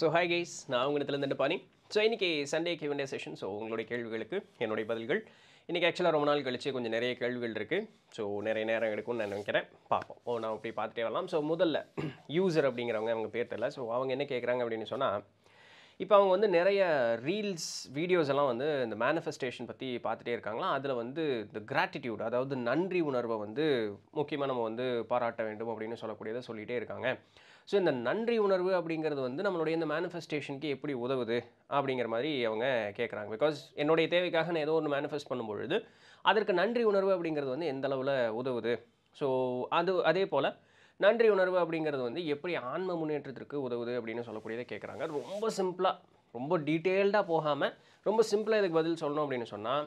so hi guys நான் உங்கள் இடத்துலேருந்து பாணி ஸோ இன்றைக்கி சண்டே கிவண்டே செஷன் ஸோ உங்களுடைய கேள்விகளுக்கு என்னுடைய பதில்கள் இன்றைக்கி ஆக்சுவலாக ரொம்ப நாள் கழித்து கொஞ்சம் நிறைய கேள்விகள் இருக்குது ஸோ நிறைய நேரம் எடுக்கும்னு நான் நினைக்கிறேன் பார்ப்போம் ஓ நான் அப்படி பார்த்துட்டே வரலாம் ஸோ முதல்ல யூசர் அப்படிங்கிறவங்க அவங்க பேர் தெரியல ஸோ அவங்க என்ன கேட்குறாங்க அப்படின்னு சொன்னால் இப்போ அவங்க வந்து நிறைய ரீல்ஸ் வீடியோஸ் எல்லாம் வந்து இந்த மேனிஃபெஸ்டேஷன் பற்றி பார்த்துட்டே இருக்காங்களா அதில் வந்து இந்த கிராட்டிடியூட் அதாவது நன்றி உணர்வை வந்து முக்கியமாக நம்ம வந்து பாராட்ட வேண்டும் அப்படின்னு சொல்லக்கூடியதை சொல்லிகிட்டே இருக்காங்க ஸோ இந்த நன்றி உணர்வு அப்படிங்கிறது வந்து நம்மளுடைய இந்த மேனிஃபெஸ்டேஷனுக்கு எப்படி உதவுது அப்படிங்கிற மாதிரி அவங்க கேட்குறாங்க பிகாஸ் என்னுடைய தேவைக்காக நான் ஏதோ ஒன்று மேனிஃபெஸ்ட் பண்ணும்பொழுது அதற்கு நன்றி உணர்வு அப்படிங்கிறது வந்து எந்த அளவில் உதவுது ஸோ அது அதே போல் நன்றி உணர்வு அப்படிங்கிறது வந்து எப்படி ஆன்ம முன்னேற்றத்திற்கு உதவுது அப்படின்னு சொல்லக்கூடியதை கேட்குறாங்க ரொம்ப சிம்பிளாக ரொம்ப டீட்டெயில்டாக போகாமல் ரொம்ப சிம்பிளாக இதுக்கு பதில் சொல்லணும் அப்படின்னு சொன்னால்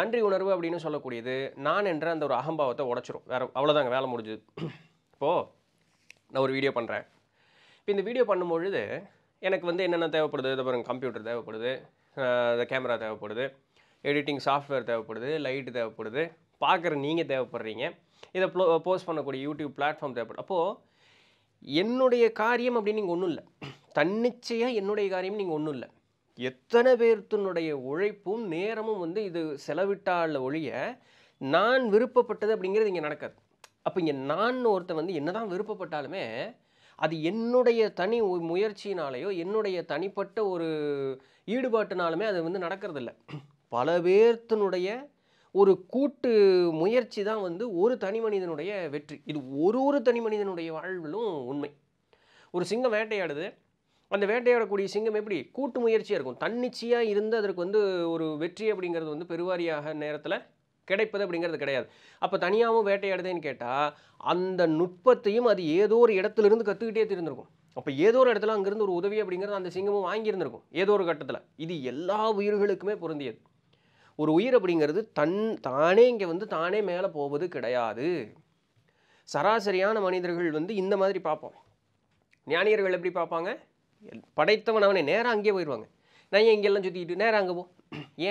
நன்றி உணர்வு அப்படின்னு சொல்லக்கூடியது நான் என்ற அந்த ஒரு அகம்பாவத்தை உடச்சிரும் வேறு அவ்வளோதாங்க வேலை முடிஞ்சுது இப்போது நான் ஒரு வீடியோ பண்ணுறேன் இப்போ இந்த வீடியோ பண்ணும்பொழுது எனக்கு வந்து என்னென்ன தேவைப்படுது அப்புறம் கம்ப்யூட்டர் தேவைப்படுது கேமரா தேவைப்படுது எடிட்டிங் சாஃப்ட்வேர் தேவைப்படுது லைட்டு தேவைப்படுது பார்க்குற நீங்கள் தேவைப்படுறீங்க இதை ப்ளோ போஸ்ட் பண்ணக்கூடிய யூடியூப் பிளாட்ஃபார்ம் தேவைப்படும் அப்போது என்னுடைய காரியம் அப்படின்னு நீங்கள் ஒன்றும் இல்லை தன்னிச்சையாக என்னுடைய காரியம் நீங்கள் ஒன்றும் இல்லை எத்தனை பேர்த்தினுடைய உழைப்பும் நேரமும் வந்து இது செலவிட்டால் ஒழிய நான் விருப்பப்பட்டது அப்படிங்கிறது இங்கே நடக்காது அப்போ இங்கே நான் ஒருத்தன் வந்து என்னதான் விருப்பப்பட்டாலுமே அது என்னுடைய தனி முயற்சினாலேயோ என்னுடைய தனிப்பட்ட ஒரு ஈடுபாட்டினாலுமே அது வந்து நடக்கிறதில்ல பல பேர்த்தினுடைய ஒரு கூட்டு முயற்சி தான் வந்து ஒரு தனி மனிதனுடைய வெற்றி இது ஒரு ஒரு தனி மனிதனுடைய வாழ்விலும் உண்மை ஒரு சிங்கம் வேட்டையாடுது அந்த வேட்டையாடக்கூடிய சிங்கம் எப்படி கூட்டு முயற்சியாக இருக்கும் தன்னிச்சையாக இருந்து அதற்கு வந்து ஒரு வெற்றி அப்படிங்கிறது வந்து பெருவாரியாக நேரத்தில் கிடைப்பது அப்படிங்கிறது கிடையாது அப்போ தனியாகவும் வேட்டையாடுதேன்னு கேட்டால் அந்த நுட்பத்தையும் அது ஏதோ ஒரு இடத்துலேருந்து கற்றுக்கிட்டே தெரிஞ்சிருக்கும் அப்போ ஏதோ ஒரு இடத்துல அங்கேருந்து ஒரு உதவி அப்படிங்கிறது அந்த சிங்கமும் வாங்கியிருந்திருக்கும் ஏதோ ஒரு கட்டத்தில் இது எல்லா உயிர்களுக்குமே பொருந்தியது ஒரு உயிர் அப்படிங்கிறது தன் தானே இங்கே வந்து தானே மேலே போவது கிடையாது சராசரியான மனிதர்கள் வந்து இந்த மாதிரி பார்ப்போம் ஞானியர்கள் எப்படி பார்ப்பாங்க படைத்தவன் அவனை நேராக அங்கேயே போயிடுவாங்க நான் ஏன் இங்கெல்லாம் சுற்றிக்கிட்டு நேராக அங்கே போ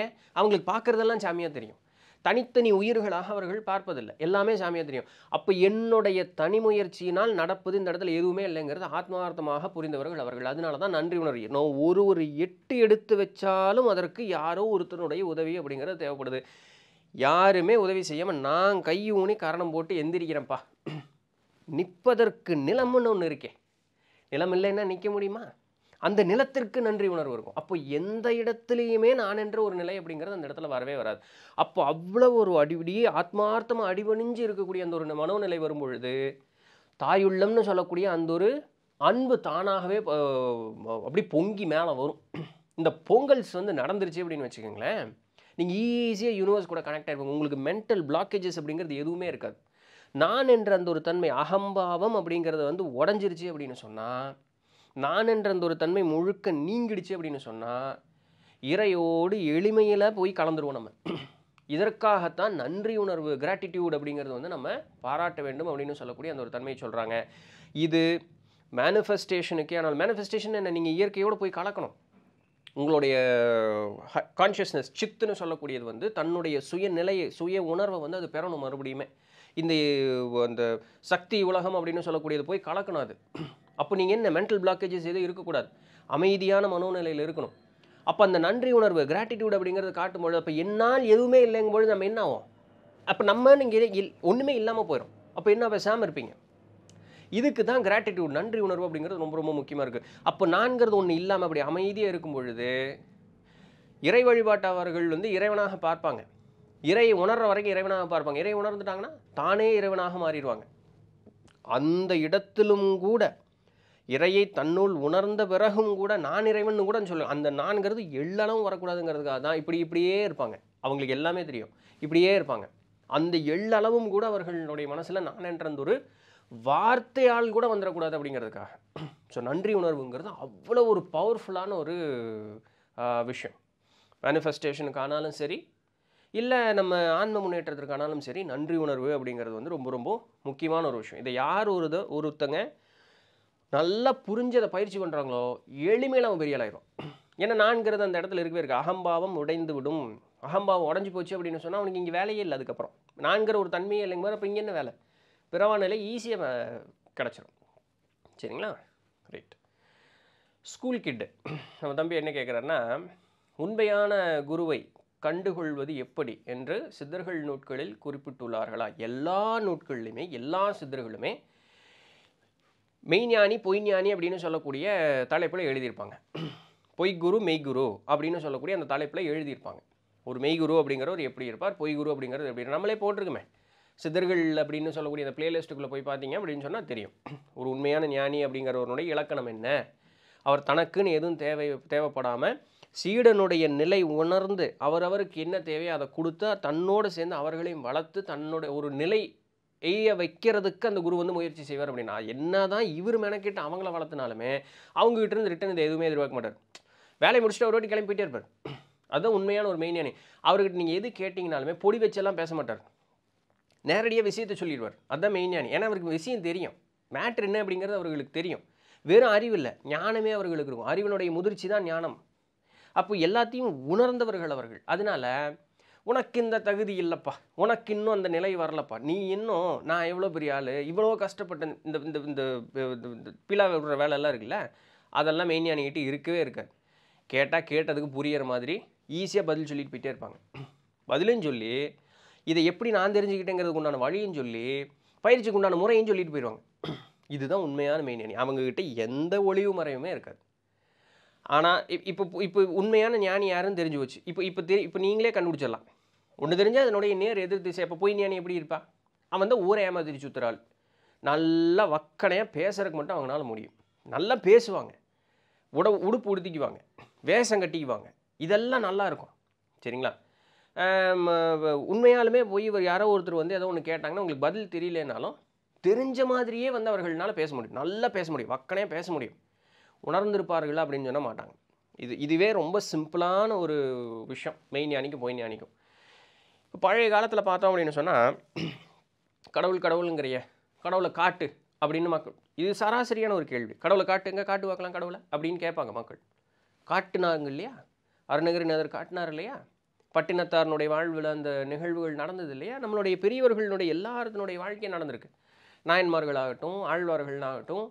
ஏன் அவங்களுக்கு பார்க்குறதெல்லாம் சாமியாக தெரியும் தனித்தனி உயிர்களாக அவர்கள் பார்ப்பதில்லை எல்லாமே சாமியாக தெரியும் அப்போ என்னுடைய தனி முயற்சியினால் நடப்பது இந்த இடத்துல எதுவுமே இல்லைங்கிறது ஆத்மார்த்தமாக புரிந்தவர்கள் அவர்கள் அதனால தான் நன்றி உணர்வு நான் ஒரு ஒரு எட்டு எடுத்து வச்சாலும் அதற்கு யாரோ ஒருத்தனுடைய உதவி அப்படிங்கிறது தேவைப்படுது யாருமே உதவி செய்யாமல் நான் கையூனி காரணம் போட்டு எந்திரிக்கிறேன்ப்பா நிற்பதற்கு நிலம்னு ஒன்று இருக்கேன் நிலம் இல்லைன்னா நிற்க முடியுமா அந்த நிலத்திற்கு நன்றி உணர்வு இருக்கும் அப்போ எந்த இடத்துலையுமே நான் என்ற ஒரு நிலை அப்படிங்கிறது அந்த இடத்துல வரவே வராது அப்போ அவ்வளோ ஒரு அடிபடி ஆத்மார்த்தமாக அடிபணிஞ்சு இருக்கக்கூடிய அந்த ஒரு மனோநிலை வரும் பொழுது தாயுள்ளம்னு சொல்லக்கூடிய அந்த ஒரு அன்பு தானாகவே அப்படி பொங்கி மேலே வரும் இந்த பொங்கல்ஸ் வந்து நடந்துருச்சு அப்படின்னு வச்சுக்கோங்களேன் நீங்கள் ஈஸியாக யூனிவர்ஸ் கூட கனெக்ட் ஆகிருப்பீங்க உங்களுக்கு மென்டல் பிளாக்கேஜஸ் அப்படிங்கிறது எதுவுமே இருக்காது நான் என்ற அந்த ஒரு தன்மை அகம்பாவம் அப்படிங்கிறத வந்து உடஞ்சிருச்சு அப்படின்னு சொன்னால் நான் என்ற அந்த ஒரு தன்மை முழுக்க நீங்கிடுச்சு அப்படின்னு சொன்னால் இறையோடு எளிமையில் போய் கலந்துருவோம் நம்ம இதற்காகத்தான் நன்றி உணர்வு கிராட்டிடியூட் அப்படிங்கிறது வந்து நம்ம பாராட்ட வேண்டும் அப்படின்னு சொல்லக்கூடிய அந்த ஒரு தன்மையை சொல்கிறாங்க இது மேனிஃபெஸ்டேஷனுக்கே ஆனால் மேனிஃபெஸ்டேஷன் என்ன நீங்கள் இயற்கையோடு போய் கலக்கணும் உங்களுடைய கான்ஷியஸ்னஸ் சித்துன்னு சொல்லக்கூடியது வந்து தன்னுடைய சுய நிலையை சுய உணர்வை வந்து அது பெறணும் மறுபடியுமே இந்த அந்த சக்தி உலகம் அப்படின்னு சொல்லக்கூடியது போய் கலக்கணும் அது அப்போ நீங்கள் என்ன மென்டல் பிளாக்கேஜஸ் எதுவும் இருக்கக்கூடாது அமைதியான மனோநிலையில் இருக்கணும் அப்போ அந்த நன்றி உணர்வு கிராட்டிடியூட் அப்படிங்கிறத காட்டும்பொழுது அப்போ என்னால் எதுவுமே இல்லைங்கும் பொழுது நம்ம என்ன ஆகும் அப்போ நம்ம நீங்கள் இல் ஒன்றுமே இல்லாமல் போயிடும் அப்போ என்ன பேசாமல் இருப்பீங்க இதுக்கு தான் கிராட்டிடியூட் நன்றி உணர்வு அப்படிங்கிறது ரொம்ப ரொம்ப முக்கியமாக இருக்குது அப்போ நான்கிறது ஒன்று இல்லாமல் அப்படி அமைதியாக இருக்கும் பொழுது இறை வழிபாட்டவர்கள் வந்து இறைவனாக பார்ப்பாங்க இறை உணர்ற வரைக்கும் இறைவனாக பார்ப்பாங்க இறை உணர்ந்துட்டாங்கன்னா தானே இறைவனாக மாறிடுவாங்க அந்த இடத்திலும் கூட இறையை தன்னுள் உணர்ந்த பிறகும் கூட நான் இறைவன் கூட சொல்லுவேன் அந்த நான்கிறது எள்ளளவும் வரக்கூடாதுங்கிறதுக்காக தான் இப்படி இப்படியே இருப்பாங்க அவங்களுக்கு எல்லாமே தெரியும் இப்படியே இருப்பாங்க அந்த எள்ளளவும் கூட அவர்களுடைய மனசில் நான் என்ற ஒரு வார்த்தையால் கூட வந்துடக்கூடாது அப்படிங்கிறதுக்காக ஸோ நன்றி உணர்வுங்கிறது அவ்வளோ ஒரு பவர்ஃபுல்லான ஒரு விஷயம் மேனிஃபெஸ்டேஷனுக்கானாலும் சரி இல்லை நம்ம ஆன்ம முன்னேற்றத்திற்கானாலும் சரி நன்றி உணர்வு அப்படிங்கிறது வந்து ரொம்ப ரொம்ப முக்கியமான ஒரு விஷயம் இதை யார் ஒரு ஒருத்தங்க நல்லா புரிஞ்சதை பயிற்சி பண்ணுறாங்களோ எளிமையில் அவன் பெரிய ஆளாயிரும் ஏன்னா நான்கிறது அந்த இடத்துல இருக்கவே இருக்குது அகம்பாவம் உடைந்து விடும் அகம்பாவம் உடஞ்சி போச்சு அப்படின்னு சொன்னால் அவனுக்கு இங்கே வேலையே இல்லை அதுக்கப்புறம் நான்கிற ஒரு தன்மையே இல்லைங்க போது அப்போ இங்கே என்ன வேலை பிறவா நிலை ஈஸியாக கிடச்சிரும் சரிங்களா ரைட் ஸ்கூல் கிட்டு நம்ம தம்பி என்ன கேட்குறாருன்னா உண்மையான குருவை கண்டுகொள்வது எப்படி என்று சித்தர்கள் நூட்களில் குறிப்பிட்டுள்ளார்களா எல்லா நூட்கள்லையுமே எல்லா சித்தர்களுமே மெய்ஞானி பொய்ஞானி அப்படின்னு சொல்லக்கூடிய தலைப்பில் எழுதியிருப்பாங்க பொய்குரு மெய்குரு அப்படின்னு சொல்லக்கூடிய அந்த தலைப்பில் எழுதியிருப்பாங்க ஒரு மெய்குரு அப்படிங்கிறவர் எப்படி இருப்பார் பொய்குரு அப்படிங்கிறது எப்படி நம்மளே போட்டிருக்குமே சித்தர்கள் அப்படின்னு சொல்லக்கூடிய அந்த பிளேலிஸ்ட்டுக்குள்ளே போய் பார்த்தீங்க அப்படின்னு சொன்னால் தெரியும் ஒரு உண்மையான ஞானி அப்படிங்கிறவருடைய இலக்கணம் என்ன அவர் தனக்குன்னு எதுவும் தேவை தேவைப்படாமல் சீடனுடைய நிலை உணர்ந்து அவரவருக்கு என்ன தேவையோ அதை கொடுத்தா தன்னோடு சேர்ந்து அவர்களையும் வளர்த்து தன்னுடைய ஒரு நிலை எய்ய வைக்கிறதுக்கு அந்த குரு வந்து முயற்சி செய்வார் அப்படின்னா என்ன தான் இவர் மெனக்கிட்டு அவங்கள வளர்த்தினாலுமே அவங்ககிட்ட இருந்து ரிட்டன் இதை எதுவுமே எதிர்பார்க்க மாட்டார் வேலையை முடிச்சுட்டு ஒரு வாட்டி கிளம்பிட்டே இருப்பார் அதுதான் உண்மையான ஒரு மெயின் யானை அவர்கிட்ட நீங்கள் எது கேட்டிங்கனாலுமே பொடி வச்செல்லாம் பேச மாட்டார் நேரடியாக விஷயத்தை சொல்லிடுவார் அதுதான் மெயின் யானை ஏன்னா அவருக்கு விஷயம் தெரியும் மேட்ரு என்ன அப்படிங்கிறது அவர்களுக்கு தெரியும் வெறும் அறிவு இல்லை ஞானமே அவர்களுக்கு இருக்கும் அறிவினுடைய முதிர்ச்சி தான் ஞானம் அப்போ எல்லாத்தையும் உணர்ந்தவர்கள் அவர்கள் அதனால் உனக்கு இந்த தகுதி இல்லைப்பா உனக்கு இன்னும் அந்த நிலை வரலப்பா நீ இன்னும் நான் எவ்வளோ பெரிய ஆள் இவ்வளோ கஷ்டப்பட்ட இந்த இந்த இந்த பீலா விடுற வேலையெல்லாம் இருக்குல்ல அதெல்லாம் மெயின் அணிகிட்டு இருக்கவே இருக்காது கேட்டால் கேட்டதுக்கு புரியிற மாதிரி ஈஸியாக பதில் சொல்லிட்டு போயிட்டே இருப்பாங்க பதிலும் சொல்லி இதை எப்படி நான் தெரிஞ்சுக்கிட்டேங்கிறதுக்கு உண்டான வழியும் சொல்லி பயிற்சிக்கு உண்டான முறையும் சொல்லிட்டு போயிடுவாங்க இதுதான் உண்மையான மெயின் அணி அவங்கக்கிட்ட எந்த ஒளிவு மறைவுமே இருக்காது ஆனால் இப்போ இப்போ உண்மையான ஞானி யாருன்னு தெரிஞ்சு வச்சு இப்போ இப்போ தெரி இப்போ நீங்களே கண்டுபிடிச்சிடலாம் ஒன்று தெரிஞ்சால் அதனுடைய நேர் எதிர் திசை இப்போ போய் ஞானி எப்படி இருப்பா அவன் வந்து ஊரை ஏமாதிரி சுற்றுறாள் நல்லா வக்கனையாக பேசுறதுக்கு மட்டும் அவங்களால முடியும் நல்லா பேசுவாங்க உட உடுப்பு உடுத்திக்குவாங்க வேஷம் கட்டிக்குவாங்க இதெல்லாம் நல்லா இருக்கும் சரிங்களா உண்மையாலுமே போய் இவர் யாரோ ஒருத்தர் வந்து ஏதோ ஒன்று கேட்டாங்கன்னா உங்களுக்கு பதில் தெரியலனாலும் தெரிஞ்ச மாதிரியே வந்து அவர்களால் பேச முடியும் நல்லா பேச முடியும் வக்கனையாக பேச முடியும் உணர்ந்திருப்பார்களா அப்படின்னு சொன்ன மாட்டாங்க இது இதுவே ரொம்ப சிம்பிளான ஒரு விஷயம் மெயின் ஞானிக்கும் பொய் ஞானிக்கும் இப்போ பழைய காலத்தில் பார்த்தோம் அப்படின்னு சொன்னால் கடவுள் கடவுளுங்கிறைய கடவுளை காட்டு அப்படின்னு மக்கள் இது சராசரியான ஒரு கேள்வி கடவுளை காட்டுங்க காட்டு பார்க்கலாம் கடவுளை அப்படின்னு கேட்பாங்க மக்கள் காட்டுனாங்க இல்லையா அருணகிரிநாதர் காட்டினார் இல்லையா பட்டினத்தாரனுடைய வாழ்வில் அந்த நிகழ்வுகள் நடந்தது இல்லையா நம்மளுடைய பெரியவர்களுடைய எல்லாத்தினுடைய வாழ்க்கையும் நடந்திருக்கு நாயன்மார்களாகட்டும் ஆழ்வார்களாகட்டும்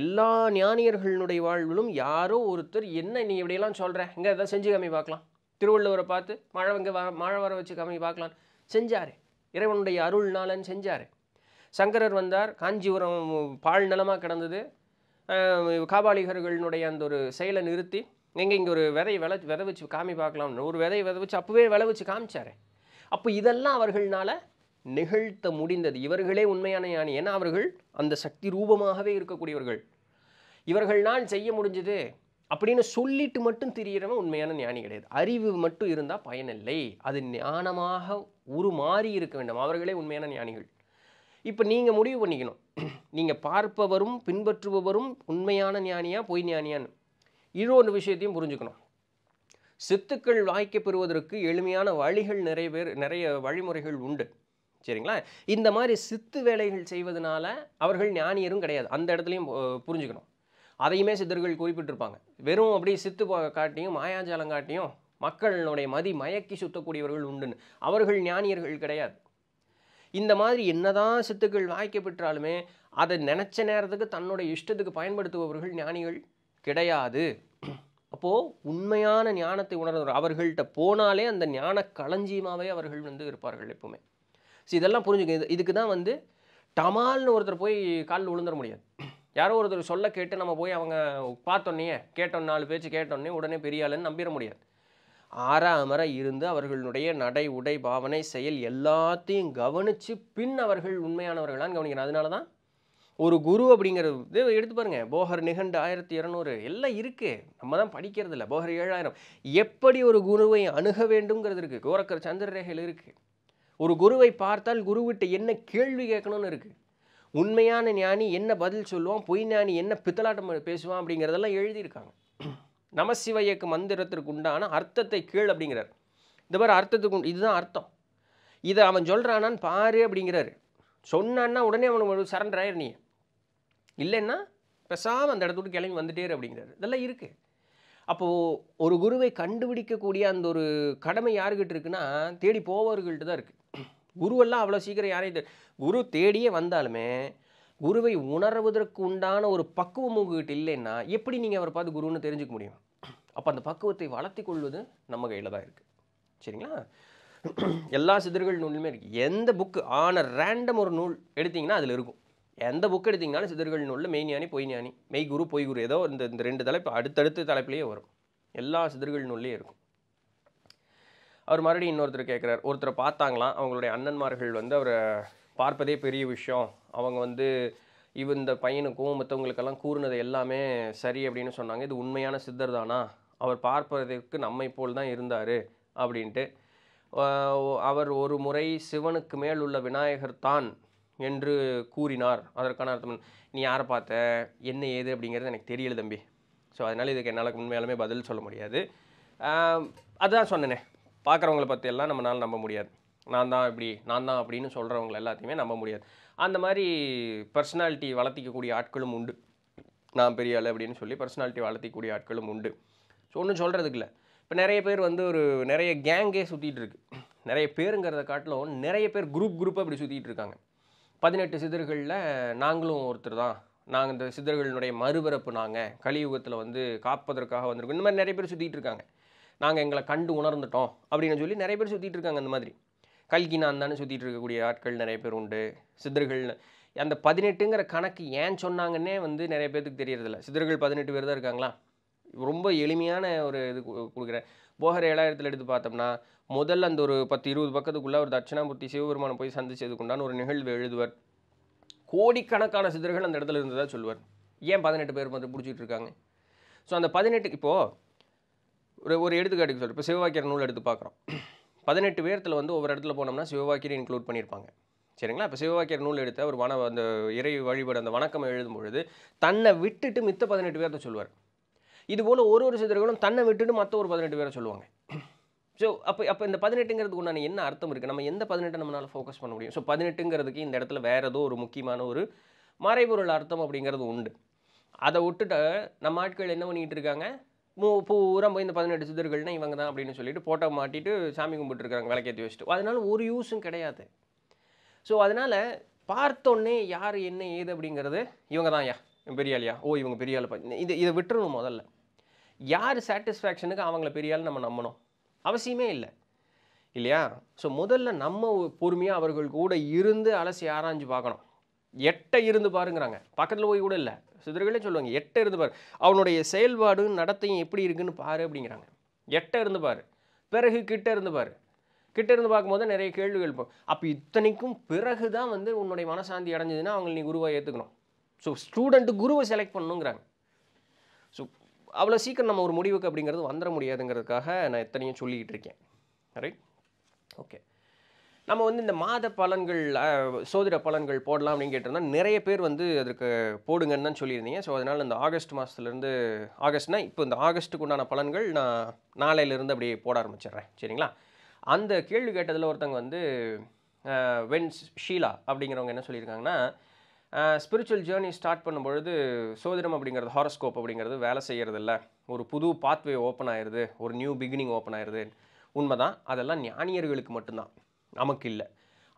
எல்லா ஞானியர்களுடைய வாழ்விலும் யாரோ ஒருத்தர் என்ன நீ இப்படியெல்லாம் சொல்கிற இங்கே எதாவது செஞ்சு காமி பார்க்கலாம் திருவள்ளுவரை பார்த்து மழை இங்கே வர மழை வர வச்சு காமி பார்க்கலாம் செஞ்சார் இறைவனுடைய அருள்னாலன்னு செஞ்சார் சங்கரர் வந்தார் காஞ்சிபுரம் பால் நிலமாக கிடந்தது காபாலிகர்களுடைய அந்த ஒரு செயலை நிறுத்தி எங்கே இங்கே ஒரு விதை விளை விதை வச்சு காமி பார்க்கலாம்னு ஒரு விதை விதை வச்சு அப்போவே விளை வச்சு காமிச்சார் அப்போ இதெல்லாம் அவர்களால் நிகழ்த்த முடிந்தது இவர்களே உண்மையான ஞானி ஏன்னா அவர்கள் அந்த சக்தி ரூபமாகவே இருக்கக்கூடியவர்கள் இவர்களால் செய்ய முடிஞ்சது அப்படின்னு சொல்லிட்டு மட்டும் தெரிகிறவன் உண்மையான ஞானி கிடையாது அறிவு மட்டும் இருந்தால் பயனில்லை அது ஞானமாக உருமாறி இருக்க வேண்டும் அவர்களே உண்மையான ஞானிகள் இப்போ நீங்கள் முடிவு பண்ணிக்கணும் நீங்கள் பார்ப்பவரும் பின்பற்றுபவரும் உண்மையான ஞானியா பொய் ஞானியான்னு ஒன்று விஷயத்தையும் புரிஞ்சுக்கணும் சித்துக்கள் வாய்க்க பெறுவதற்கு எளிமையான வழிகள் நிறைய பேர் நிறைய வழிமுறைகள் உண்டு சரிங்களா இந்த மாதிரி சித்து வேலைகள் செய்வதனால அவர்கள் ஞானியரும் கிடையாது அந்த இடத்துலையும் புரிஞ்சுக்கணும் அதையுமே சித்தர்கள் குறிப்பிட்டிருப்பாங்க வெறும் அப்படியே சித்து காட்டியும் மாயாஜாலம் காட்டியும் மக்களுடைய மதி மயக்கி சுத்தக்கூடியவர்கள் உண்டுன்னு அவர்கள் ஞானியர்கள் கிடையாது இந்த மாதிரி என்னதான் சித்துக்கள் வாய்க்க பெற்றாலுமே அதை நினச்ச நேரத்துக்கு தன்னுடைய இஷ்டத்துக்கு பயன்படுத்துபவர்கள் ஞானிகள் கிடையாது அப்போது உண்மையான ஞானத்தை உணர்ந்தவர் அவர்கள்ட்ட போனாலே அந்த ஞான களஞ்சியமாகவே அவர்கள் வந்து இருப்பார்கள் எப்பவுமே ஸோ இதெல்லாம் புரிஞ்சுக்க இதுக்கு தான் வந்து டமால்னு ஒருத்தர் போய் காலில் விழுந்துட முடியாது யாரோ ஒருத்தர் சொல்ல கேட்டு நம்ம போய் அவங்க பார்த்தோன்னே கேட்டோம் நாலு பேச்சு கேட்டோன்னே உடனே பெரிய ஆளுன்னு நம்பிட முடியாது ஆறா அமர இருந்து அவர்களுடைய நடை உடை பாவனை செயல் எல்லாத்தையும் கவனித்து பின் அவர்கள் உண்மையானவர்களான்னு கவனிக்கணும் அதனால தான் ஒரு குரு அப்படிங்கிறது எடுத்து பாருங்கள் போகர் நிகண்டு ஆயிரத்தி இரநூறு எல்லாம் இருக்குது நம்ம தான் படிக்கிறது இல்லை போகர் ஏழாயிரம் எப்படி ஒரு குருவை அணுக வேண்டுங்கிறது இருக்குது கோரக்கர் ரேகையில் இருக்குது ஒரு குருவை பார்த்தால் குருவிட்ட என்ன கேள்வி கேட்கணும்னு இருக்குது உண்மையான ஞானி என்ன பதில் சொல்லுவான் பொய் ஞானி என்ன பித்தலாட்டம் பேசுவான் அப்படிங்கிறதெல்லாம் எழுதியிருக்காங்க நமசிவயக்கு மந்திரத்திற்கு உண்டான அர்த்தத்தை கீழ் அப்படிங்கிறார் இந்த மாதிரி அர்த்தத்துக்கு இதுதான் அர்த்தம் இதை அவன் சொல்கிறானான்னு பாரு அப்படிங்கிறாரு சொன்னான்னா உடனே அவனுக்கு சரண்டர் ஆயிரு நீ இல்லைன்னா பெசாமல் அந்த இடத்துக்கு கிளம்பி வந்துட்டேரு அப்படிங்கிறாரு இதெல்லாம் இருக்குது அப்போது ஒரு குருவை கண்டுபிடிக்கக்கூடிய அந்த ஒரு கடமை யாருக்கிட்ட இருக்குன்னா தேடி போவர்கள்ட்ட தான் இருக்குது குருவெல்லாம் அவ்வளோ சீக்கிரம் யாரையும் குரு தேடியே வந்தாலுமே குருவை உணர்வதற்கு உண்டான ஒரு பக்குவம் உங்ககிட்ட இல்லைன்னா எப்படி நீங்கள் அவரை பார்த்து குருன்னு தெரிஞ்சுக்க முடியும் அப்போ அந்த பக்குவத்தை வளர்த்தி கொள்வது நம்ம கையில் தான் இருக்குது சரிங்களா எல்லா சிதர்கள் நூலுமே இருக்குது எந்த புக்கு ஆன ரேண்டம் ஒரு நூல் எடுத்திங்கன்னா அதில் இருக்கும் எந்த புக் எடுத்திங்கனாலும் சிதர்கள் நூலில் பொய் ஞானி மெய் குரு பொய் குரு ஏதோ இந்த இந்த ரெண்டு தலைப்பு அடுத்தடுத்த தலைப்புலேயே வரும் எல்லா சிதர்கள் நூல்லையும் இருக்கும் அவர் மறுபடியும் இன்னொருத்தர் கேட்குறார் ஒருத்தரை பார்த்தாங்களாம் அவங்களுடைய அண்ணன்மார்கள் வந்து அவரை பார்ப்பதே பெரிய விஷயம் அவங்க வந்து இவ இந்த பையனுக்கும் மற்றவங்களுக்கெல்லாம் கூறுனது எல்லாமே சரி அப்படின்னு சொன்னாங்க இது உண்மையான சித்தர் தானா அவர் பார்ப்பதற்கு நம்மை போல் தான் இருந்தார் அப்படின்ட்டு அவர் ஒரு முறை சிவனுக்கு மேல் உள்ள விநாயகர் தான் என்று கூறினார் அதற்கான அர்த்தம் நீ யாரை பார்த்த என்ன ஏது அப்படிங்கிறது எனக்கு தெரியல தம்பி ஸோ அதனால் இதுக்கு என்னால் உண்மையாலுமே பதில் சொல்ல முடியாது அதுதான் சொன்னேனே பார்க்குறவங்கள பற்றியெல்லாம் நம்மளால் நம்ப முடியாது நான் தான் இப்படி நான் தான் அப்படின்னு சொல்கிறவங்கள எல்லாத்தையுமே நம்ப முடியாது அந்த மாதிரி பர்சனாலிட்டி வளர்த்திக்கக்கூடிய ஆட்களும் உண்டு நான் பெரிய ஆள் அப்படின்னு சொல்லி பர்சனாலிட்டி வளர்த்திக்கக்கூடிய ஆட்களும் உண்டு ஸோ ஒன்றும் சொல்கிறதுக்கு இல்லை இப்போ நிறைய பேர் வந்து ஒரு நிறைய கேங்கே சுற்றிகிட்டு இருக்கு நிறைய பேருங்கிறத காட்டிலும் நிறைய பேர் குரூப் குரூப்பாக இப்படி சுற்றிட்டு இருக்காங்க பதினெட்டு சிதர்களில் நாங்களும் ஒருத்தர் தான் நாங்கள் இந்த சிதர்களினுடைய மறுபிறப்பு நாங்கள் கலியுகத்தில் வந்து காப்பதற்காக வந்திருக்கோம் இந்த மாதிரி நிறைய பேர் சுற்றிட்டு இருக்காங்க நாங்கள் எங்களை கண்டு உணர்ந்துட்டோம் அப்படின்னு சொல்லி நிறைய பேர் சுற்றிட்டு இருக்காங்க அந்த மாதிரி கல்கி நான் தானே சுற்றிட்டு இருக்கக்கூடிய ஆட்கள் நிறைய பேர் உண்டு சித்தர்கள் அந்த பதினெட்டுங்கிற கணக்கு ஏன் சொன்னாங்கன்னே வந்து நிறைய பேர்த்துக்கு தெரியறதில்ல சித்தர்கள் பதினெட்டு பேர் தான் இருக்காங்களா ரொம்ப எளிமையான ஒரு இது கொடுக்குறேன் போகர் ஏழாயிரத்தில் எடுத்து பார்த்தோம்னா முதல்ல அந்த ஒரு பத்து இருபது பக்கத்துக்குள்ளே ஒரு தட்சிணாமூர்த்தி சிவபெருமானை போய் சந்திச்சதுக்குண்டான ஒரு நிகழ்வு எழுதுவர் கோடிக்கணக்கான சிதர்கள் அந்த இடத்துல இருந்ததாக சொல்லுவார் ஏன் பதினெட்டு பேர் வந்து பிடிச்சிட்டு இருக்காங்க ஸோ அந்த பதினெட்டு இப்போது ஒரு ஒரு எடுத்துக்காட்டுக்கு சொல்கிறேன் இப்போ சிவவாக்கியர் நூல் எடுத்து பார்க்குறோம் பதினெட்டு பேர்த்தில் வந்து ஒவ்வொரு இடத்துல போனோம்னா சிவவாக்கியர் இன்க்ளூட் பண்ணியிருப்பாங்க சரிங்களா இப்போ சிவவாக்கியர் நூல் எடுத்த ஒரு வன அந்த இறை வழிபாடு அந்த வணக்கம் எழுதும்பொழுது தன்னை விட்டுட்டு மித்த பதினெட்டு பேர்த்த சொல்லுவார் இது போல் ஒரு ஒரு சித்தர்களும் தன்னை விட்டுட்டு மற்ற ஒரு பதினெட்டு பேரை சொல்லுவாங்க ஸோ அப்போ அப்போ இந்த பதினெட்டுங்கிறதுக்கு உண்டான என்ன அர்த்தம் இருக்குது நம்ம எந்த பதினெட்டை நம்மளால் ஃபோக்கஸ் பண்ண முடியும் ஸோ பதினெட்டுங்கிறதுக்கு இந்த இடத்துல வேறு ஏதோ ஒரு முக்கியமான ஒரு மறைபொருள் அர்த்தம் அப்படிங்கிறது உண்டு அதை விட்டுட்டு நம்ம ஆட்கள் என்ன பண்ணிகிட்டு இருக்காங்க மூ பூரா போய் இந்த பதினெட்டு சித்தர்கள்னா இவங்க தான் அப்படின்னு சொல்லிட்டு போட்டோ மாட்டிட்டு சாமி கும்பிட்டுருக்காங்க விளக்கேற்றி வச்சுட்டு அதனால் ஒரு யூஸும் கிடையாது ஸோ அதனால் பார்த்தோன்னே யார் என்ன ஏது அப்படிங்கிறது இவங்க தான் ஐயா பெரியாளியா ஓ இவங்க பெரியாள் இது இதை விட்டுறணும் முதல்ல யார் சாட்டிஸ்ஃபேக்ஷனுக்கு அவங்கள பெரியால் நம்ம நம்பணும் அவசியமே இல்லை இல்லையா ஸோ முதல்ல நம்ம பொறுமையாக அவர்கள் கூட இருந்து அலசி ஆராய்ஞ்சு பார்க்கணும் எட்ட இருந்து பாருங்கிறாங்க பக்கத்தில் போய் கூட இல்லை சிதர்களே சொல்லுவாங்க எட்டை இருந்து பாரு அவனுடைய செயல்பாடு நடத்தையும் எப்படி இருக்குன்னு பாரு அப்படிங்கிறாங்க எட்ட இருந்து பாரு பிறகு கிட்ட இருந்து பாரு கிட்ட இருந்து பார்க்கும்போது நிறைய கேள்விகள் இருக்கும் அப்போ இத்தனைக்கும் பிறகு தான் வந்து உன்னுடைய மனசாந்தி அடைஞ்சதுன்னா அவங்களை நீ குருவாக ஏற்றுக்கணும் ஸோ ஸ்டூடெண்ட்டு குருவை செலக்ட் பண்ணணுங்கிறாங்க அவ்வளோ சீக்கிரம் நம்ம ஒரு முடிவுக்கு அப்படிங்கிறது வந்துட முடியாதுங்கிறதுக்காக நான் எத்தனையும் சொல்லிக்கிட்டு இருக்கேன் ரைட் ஓகே நம்ம வந்து இந்த மாத பலன்கள் சோதிட பலன்கள் போடலாம் அப்படின்னு கேட்டிருந்தா நிறைய பேர் வந்து அதற்கு போடுங்கன்னு தான் சொல்லியிருந்தீங்க ஸோ அதனால் இந்த ஆகஸ்ட் மாதத்துலேருந்து ஆகஸ்ட்னா இப்போ இந்த ஆகஸ்ட்டுக்கு உண்டான பலன்கள் நான் நாளையிலேருந்து அப்படியே போட ஆரம்பிச்சிடுறேன் சரிங்களா அந்த கேள்வி கேட்டதில் ஒருத்தங்க வந்து வென்ஸ் ஷீலா அப்படிங்கிறவங்க என்ன சொல்லியிருக்காங்கன்னா ஸ்பிரிச்சுவல் ஜேர்னி ஸ்டார்ட் பண்ணும்பொழுது சோதிடம் அப்படிங்கிறது ஹாரஸ்கோப் அப்படிங்கிறது வேலை செய்கிறது இல்லை ஒரு புது பாத்வே ஓப்பன் ஆயிடுது ஒரு நியூ பிகினிங் ஓப்பன் ஆயிடுது உண்மைதான் அதெல்லாம் ஞானியர்களுக்கு மட்டும்தான் நமக்கு இல்லை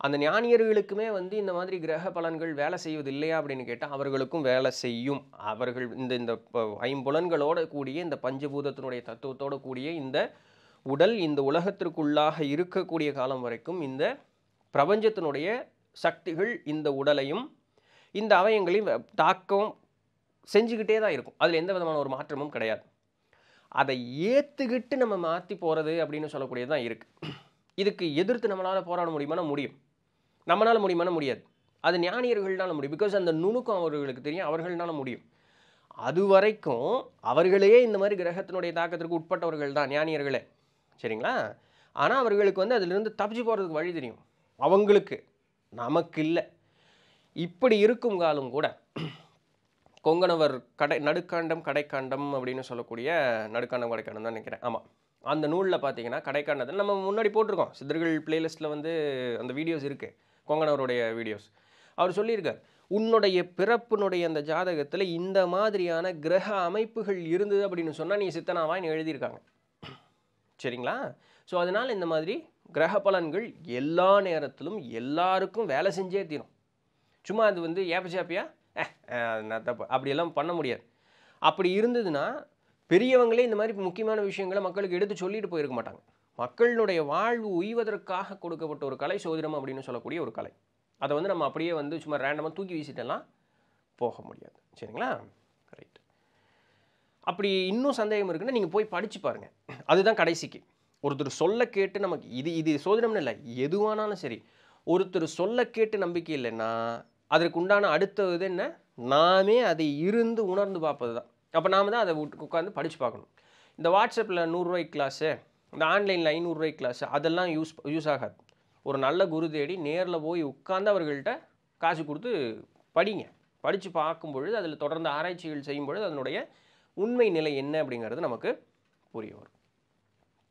அந்த ஞானியர்களுக்குமே வந்து இந்த மாதிரி கிரக பலன்கள் வேலை செய்வது இல்லையா அப்படின்னு கேட்டால் அவர்களுக்கும் வேலை செய்யும் அவர்கள் இந்த இந்த ஐம்புலன்களோட கூடிய இந்த பஞ்சபூதத்தினுடைய தத்துவத்தோடு கூடிய இந்த உடல் இந்த உலகத்திற்குள்ளாக இருக்கக்கூடிய காலம் வரைக்கும் இந்த பிரபஞ்சத்தினுடைய சக்திகள் இந்த உடலையும் இந்த அவயங்களையும் தாக்கம் செஞ்சுக்கிட்டே தான் இருக்கும் அதில் எந்த விதமான ஒரு மாற்றமும் கிடையாது அதை ஏற்றுக்கிட்டு நம்ம மாற்றி போகிறது அப்படின்னு சொல்லக்கூடியது தான் இருக்குது இதுக்கு எதிர்த்து நம்மளால் போராட முடியுமானா முடியும் நம்மளால் முடியுமானா முடியாது அது ஞானியர்கள்னால முடியும் பிகாஸ் அந்த நுணுக்கம் அவர்களுக்கு தெரியும் அவர்கள்னால முடியும் அது வரைக்கும் அவர்களே இந்த மாதிரி கிரகத்தினுடைய தாக்கத்திற்கு உட்பட்டவர்கள் தான் ஞானியர்களே சரிங்களா ஆனால் அவர்களுக்கு வந்து அதிலிருந்து தப்பிச்சு போகிறதுக்கு வழி தெரியும் அவங்களுக்கு நமக்கு இல்லை இப்படி இருக்கும் காலம் கூட கொங்கணவர் கடை நடுக்காண்டம் கடைக்காண்டம் அப்படின்னு சொல்லக்கூடிய நடுக்காண்டம் கடைக்காண்டம் தான் நினைக்கிறேன் ஆமாம் அந்த நூலில் பார்த்தீங்கன்னா கடைக்காண்டத்தில் நம்ம முன்னாடி போட்டிருக்கோம் சித்தர்கள் பிளேலிஸ்ட்டில் வந்து அந்த வீடியோஸ் இருக்குது கொங்கணவருடைய வீடியோஸ் அவர் சொல்லியிருக்கார் உன்னுடைய பிறப்பினுடைய அந்த ஜாதகத்தில் இந்த மாதிரியான கிரக அமைப்புகள் இருந்தது அப்படின்னு சொன்னால் நீ சித்தனாவான்னு எழுதியிருக்காங்க சரிங்களா ஸோ அதனால் இந்த மாதிரி கிரக பலன்கள் எல்லா நேரத்திலும் எல்லாருக்கும் வேலை செஞ்சே தீரும் சும்மா அது வந்து ஏப்பச்சாப்பியா நான் தப்பு அப்படியெல்லாம் பண்ண முடியாது அப்படி இருந்ததுன்னா பெரியவங்களே இந்த மாதிரி முக்கியமான விஷயங்களை மக்களுக்கு எடுத்து சொல்லிட்டு போயிருக்க மாட்டாங்க மக்களுடைய வாழ்வு உய்வதற்காக கொடுக்கப்பட்ட ஒரு கலை சோதிடம் அப்படின்னு சொல்லக்கூடிய ஒரு கலை அதை வந்து நம்ம அப்படியே வந்து சும்மா ரேண்டமாக தூக்கி வீசிட்டெல்லாம் போக முடியாது சரிங்களா ரைட் அப்படி இன்னும் சந்தேகம் இருக்குன்னா நீங்கள் போய் படித்து பாருங்கள் அதுதான் கடைசிக்கு ஒருத்தர் சொல்ல கேட்டு நமக்கு இது இது சோதிடம்னு இல்லை எதுவானாலும் சரி ஒருத்தர் சொல்ல கேட்டு நம்பிக்கை இல்லைன்னா அதற்கு உண்டான அடுத்தது என்ன நாமே அதை இருந்து உணர்ந்து பார்ப்பது தான் அப்போ நாம் தான் அதை உட்காந்து படித்து பார்க்கணும் இந்த வாட்ஸ்அப்பில் நூறுரூவாய் கிளாஸு இந்த ஆன்லைனில் ஐநூறுரூவாய் கிளாஸு அதெல்லாம் யூஸ் யூஸ் ஆகாது ஒரு நல்ல குரு தேடி நேரில் போய் உட்காந்து அவர்கள்ட்ட காசு கொடுத்து படிங்க படித்து பார்க்கும் பொழுது அதில் தொடர்ந்து ஆராய்ச்சிகள் செய்யும் பொழுது அதனுடைய உண்மை நிலை என்ன அப்படிங்கிறது நமக்கு புரிய வரும்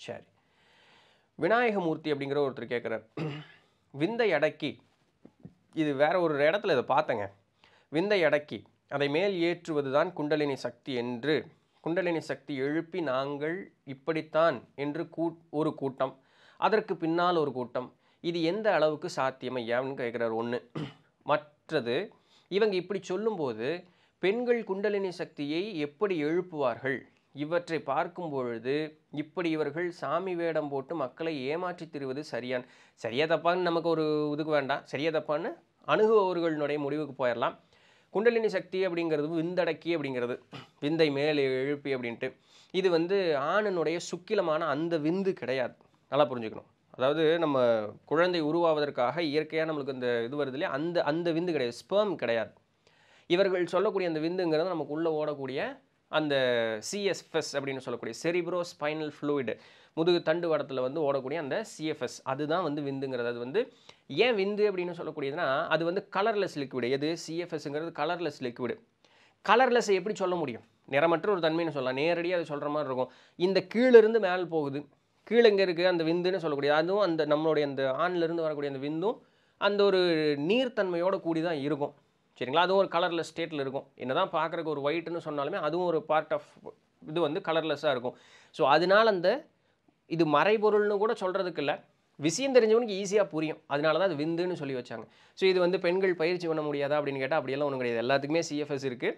சரி விநாயகமூர்த்தி அப்படிங்கிற ஒருத்தர் கேட்குறார் விந்தை அடக்கி இது வேற ஒரு இடத்துல இதை பார்த்தேங்க விந்தை அடக்கி அதை மேல் ஏற்றுவது தான் குண்டலினி சக்தி என்று குண்டலினி சக்தி எழுப்பி நாங்கள் இப்படித்தான் என்று கூ ஒரு கூட்டம் அதற்கு பின்னால் ஒரு கூட்டம் இது எந்த அளவுக்கு சாத்தியம் ஐயான்னு கேட்குறாரு ஒன்று மற்றது இவங்க இப்படி சொல்லும்போது பெண்கள் குண்டலினி சக்தியை எப்படி எழுப்புவார்கள் இவற்றை பார்க்கும் பொழுது இப்படி இவர்கள் சாமி வேடம் போட்டு மக்களை ஏமாற்றி திருவது சரியான் சரியா தப்பான்னு நமக்கு ஒரு இதுக்கு வேண்டாம் சரியா தப்பான்னு அணுகுபவர்களுடைய முடிவுக்கு போயிடலாம் குண்டலினி சக்தி அப்படிங்கிறது விந்தடக்கி அப்படிங்கிறது விந்தை மேலே எழுப்பி அப்படின்ட்டு இது வந்து ஆணனுடைய சுக்கிலமான அந்த விந்து கிடையாது நல்லா புரிஞ்சுக்கணும் அதாவது நம்ம குழந்தை உருவாவதற்காக இயற்கையாக நம்மளுக்கு இந்த இது வருது இல்லையா அந்த அந்த விந்து கிடையாது ஸ்பேம் கிடையாது இவர்கள் சொல்லக்கூடிய அந்த விந்துங்கிறது நமக்கு உள்ளே ஓடக்கூடிய அந்த சிஎஸ்எஃப்எஸ் அப்படின்னு சொல்லக்கூடிய செரிப்ரோ ஸ்பைனல் ஃப்ளூயிடு முதுகு தண்டு வடத்தில் வந்து ஓடக்கூடிய அந்த சிஎஃப்எஸ் அதுதான் வந்து விந்துங்கிறது அது வந்து ஏன் விந்து அப்படின்னு சொல்லக்கூடியதுன்னா அது வந்து கலர்லெஸ் லிக்விடு எது சிஎஃப்எஸ்ங்கிறது கலர்லெஸ் லிக்விடு கலர்லெஸ்ஸை எப்படி சொல்ல முடியும் நிறமற்ற ஒரு தன்மைன்னு சொல்லலாம் நேரடியாக அது சொல்கிற மாதிரி இருக்கும் இந்த கீழிருந்து மேலே போகுது கீழே இங்கே இருக்குது அந்த விந்துன்னு சொல்லக்கூடிய அதுவும் அந்த நம்மளுடைய அந்த ஆண்லேருந்து வரக்கூடிய அந்த விந்தும் அந்த ஒரு நீர்த்தன்மையோட கூடி தான் இருக்கும் சரிங்களா அதுவும் ஒரு கலர்லெஸ் ஸ்டேட்டில் இருக்கும் என்ன தான் பார்க்குறக்கு ஒரு ஒயிட்னு சொன்னாலுமே அதுவும் ஒரு பார்ட் ஆஃப் இது வந்து கலர்லெஸ்ஸாக இருக்கும் ஸோ அதனால் அந்த இது மறைபொருள்னு கூட சொல்கிறதுக்கு இல்லை விஷயம் தெரிஞ்சவனுக்கு ஈஸியாக புரியும் அதனால தான் அது விந்துன்னு சொல்லி வச்சாங்க ஸோ இது வந்து பெண்கள் பயிற்சி பண்ண முடியாதா அப்படின்னு கேட்டால் அப்படியெல்லாம் ஒன்றும் கிடையாது எல்லாத்துக்குமே சிஎஃப்எஸ் இருக்குது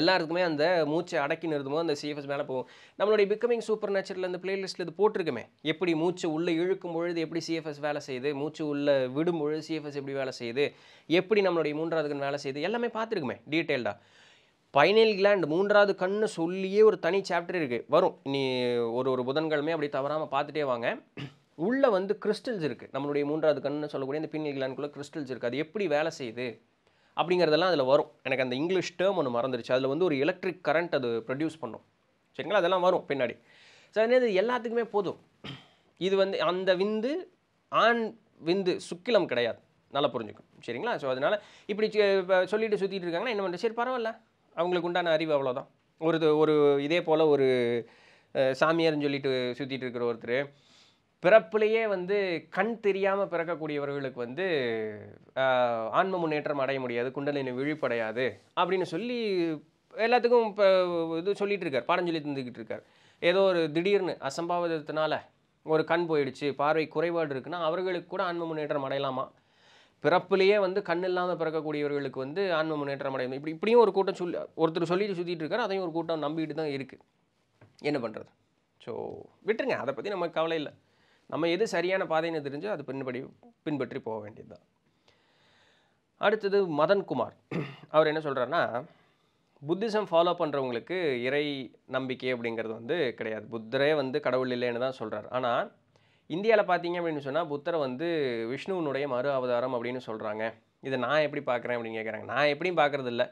எல்லாருக்குமே அந்த மூச்சை அடக்கி நிறுத்தமோ அந்த சிஎஃப்எஸ் மேலே போகும் நம்மளுடைய பிகமிங் சூப்பர் நேச்சரில் அந்த பிளேலிஸ்ட்டில் இது போட்டிருக்குமே எப்படி மூச்சு உள்ளே இழுக்கும் பொழுது எப்படி சிஎஃப்எஸ் வேலை செய்யுது மூச்சு உள்ளே விடும் பொழுது சிஎஃப்எஸ் எப்படி வேலை செய்யுது எப்படி நம்மளுடைய மூன்றாவது கண் வேலை செய்யுது எல்லாமே பார்த்துருக்குமே டீட்டெயில்டாக பைனல் கிளாண்ட் மூன்றாவது கண்ணு சொல்லியே ஒரு தனி சாப்டர் இருக்குது வரும் நீ ஒரு ஒரு புதன்களுமே அப்படி தவறாமல் பார்த்துட்டே வாங்க உள்ளே வந்து கிறிஸ்டல்ஸ் இருக்குது நம்மளுடைய மூன்றாவது கண்ணு சொல்லக்கூடிய இந்த பின்னல் கிளாண்ட்குள்ளே கிறிஸ்டல்ஸ் இருக்குது அது எப்படி வேலை செய்யுது அப்படிங்கிறதெல்லாம் அதில் வரும் எனக்கு அந்த இங்கிலீஷ் டேர்ம் ஒன்று மறந்துடுச்சு அதில் வந்து ஒரு எலக்ட்ரிக் கரண்ட் அது ப்ரொடியூஸ் பண்ணும் சரிங்களா அதெல்லாம் வரும் பின்னாடி ஸோ அது எல்லாத்துக்குமே போதும் இது வந்து அந்த விந்து ஆண் விந்து சுக்கிலம் கிடையாது நல்லா புரிஞ்சுக்கும் சரிங்களா ஸோ அதனால் இப்படி சொல்லிட்டு சுற்றிட்டு இருக்காங்கன்னா என்ன பண்ணுறது சரி பரவாயில்ல அவங்களுக்கு உண்டான அறிவு அவ்வளோதான் ஒரு ஒரு இதே போல் ஒரு சாமியார்னு சொல்லிட்டு சுற்றிட்டு இருக்கிற ஒருத்தர் பிறப்பிலேயே வந்து கண் தெரியாமல் பிறக்கக்கூடியவர்களுக்கு வந்து ஆன்ம முன்னேற்றம் அடைய முடியாது குண்டலினை விழிப்படையாது அப்படின்னு சொல்லி எல்லாத்துக்கும் இப்போ இது சொல்லிட்டு இருக்கார் பாடம் சொல்லி தந்துக்கிட்டு இருக்கார் ஏதோ ஒரு திடீர்னு அசம்பாவிதத்தினால ஒரு கண் போயிடுச்சு பார்வை குறைபாடு இருக்குன்னா அவர்களுக்கு கூட ஆன்ம முன்னேற்றம் அடையலாமா பிறப்புலேயே வந்து கண் இல்லாமல் பிறக்கக்கூடியவர்களுக்கு வந்து ஆன்ம முன்னேற்றம் அடையணும் இப்படி இப்படியும் ஒரு கூட்டம் சொல்லி ஒருத்தர் சொல்லிட்டு சுற்றிட்டு இருக்கார் அதையும் ஒரு கூட்டம் நம்பிக்கிட்டு தான் இருக்குது என்ன பண்ணுறது ஸோ விட்டுருங்க அதை பற்றி நமக்கு கவலை இல்லை நம்ம எது சரியான பாதைன்னு தெரிஞ்சோ அது பின்படி பின்பற்றி போக வேண்டியது தான் அடுத்தது மதன்குமார் அவர் என்ன சொல்கிறாருன்னா புத்திசம் ஃபாலோ பண்ணுறவங்களுக்கு இறை நம்பிக்கை அப்படிங்கிறது வந்து கிடையாது புத்தரே வந்து கடவுள் இல்லைன்னு தான் சொல்கிறார் ஆனால் இந்தியாவில் பார்த்தீங்க அப்படின்னு சொன்னால் புத்தரை வந்து விஷ்ணுவனுடைய மறு அவதாரம் அப்படின்னு சொல்கிறாங்க இதை நான் எப்படி பார்க்குறேன் அப்படின்னு கேட்குறாங்க நான் எப்படியும் பார்க்குறது இல்லை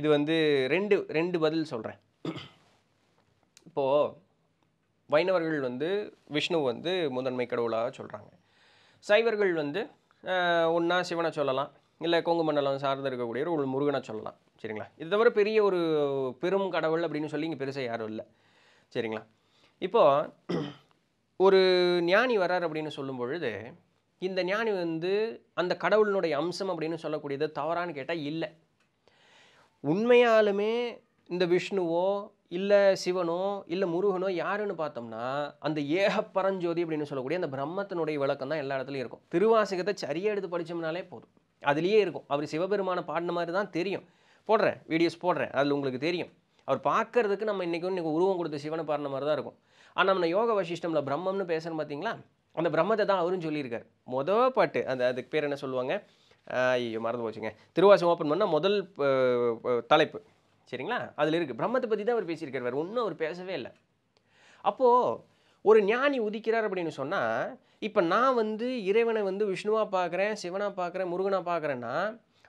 இது வந்து ரெண்டு ரெண்டு பதில் சொல்கிறேன் இப்போது வைணவர்கள் வந்து விஷ்ணு வந்து முதன்மை கடவுளாக சொல்கிறாங்க சைவர்கள் வந்து ஒன்றா சிவனை சொல்லலாம் இல்லை கொங்கு மண்டலம் சார்ந்து இருக்கக்கூடிய ஒரு முருகனை சொல்லலாம் சரிங்களா இது தவிர பெரிய ஒரு பெரும் கடவுள் அப்படின்னு சொல்லி இங்கே பெருசாக யாரும் இல்லை சரிங்களா இப்போது ஒரு ஞானி வரார் அப்படின்னு சொல்லும் பொழுது இந்த ஞானி வந்து அந்த கடவுளினுடைய அம்சம் அப்படின்னு சொல்லக்கூடியது தவறான்னு கேட்டால் இல்லை உண்மையாலுமே இந்த விஷ்ணுவோ இல்லை சிவனோ இல்லை முருகனோ யாருன்னு பார்த்தோம்னா அந்த ஏக பரஞ்சோதி அப்படின்னு சொல்லக்கூடிய அந்த பிரம்மத்தினுடைய விளக்கம் தான் எல்லா இடத்துலையும் இருக்கும் திருவாசகத்தை சரியாக எடுத்து படித்தோம்னாலே போதும் அதுலேயே இருக்கும் அவர் சிவபெருமானை பாடின மாதிரி தான் தெரியும் போடுறேன் வீடியோஸ் போடுறேன் அதில் உங்களுக்கு தெரியும் அவர் பார்க்கறதுக்கு நம்ம இன்றைக்கும் இன்றைக்கி உருவம் கொடுத்த சிவனை பாடின மாதிரி தான் இருக்கும் ஆனால் நம்ம யோக வசிஷ்டமில் பிரம்மம்னு பேசுகிறோம் பார்த்தீங்களா அந்த பிரம்மத்தை தான் அவரும் சொல்லியிருக்கார் மொதல் பாட்டு அந்த அதுக்கு பேர் என்ன சொல்லுவாங்க ஐயோ மறந்து போச்சுங்க திருவாசம் ஓப்பன் பண்ணால் முதல் தலைப்பு சரிங்களா அதில் இருக்குது பிரம்மத்தை பற்றி தான் அவர் பேசியிருக்கார் வேறு ஒன்றும் அவர் பேசவே இல்லை அப்போது ஒரு ஞானி உதிக்கிறார் அப்படின்னு சொன்னால் இப்போ நான் வந்து இறைவனை வந்து விஷ்ணுவாக பார்க்குறேன் சிவனாக பார்க்குறேன் முருகனாக பார்க்குறேன்னா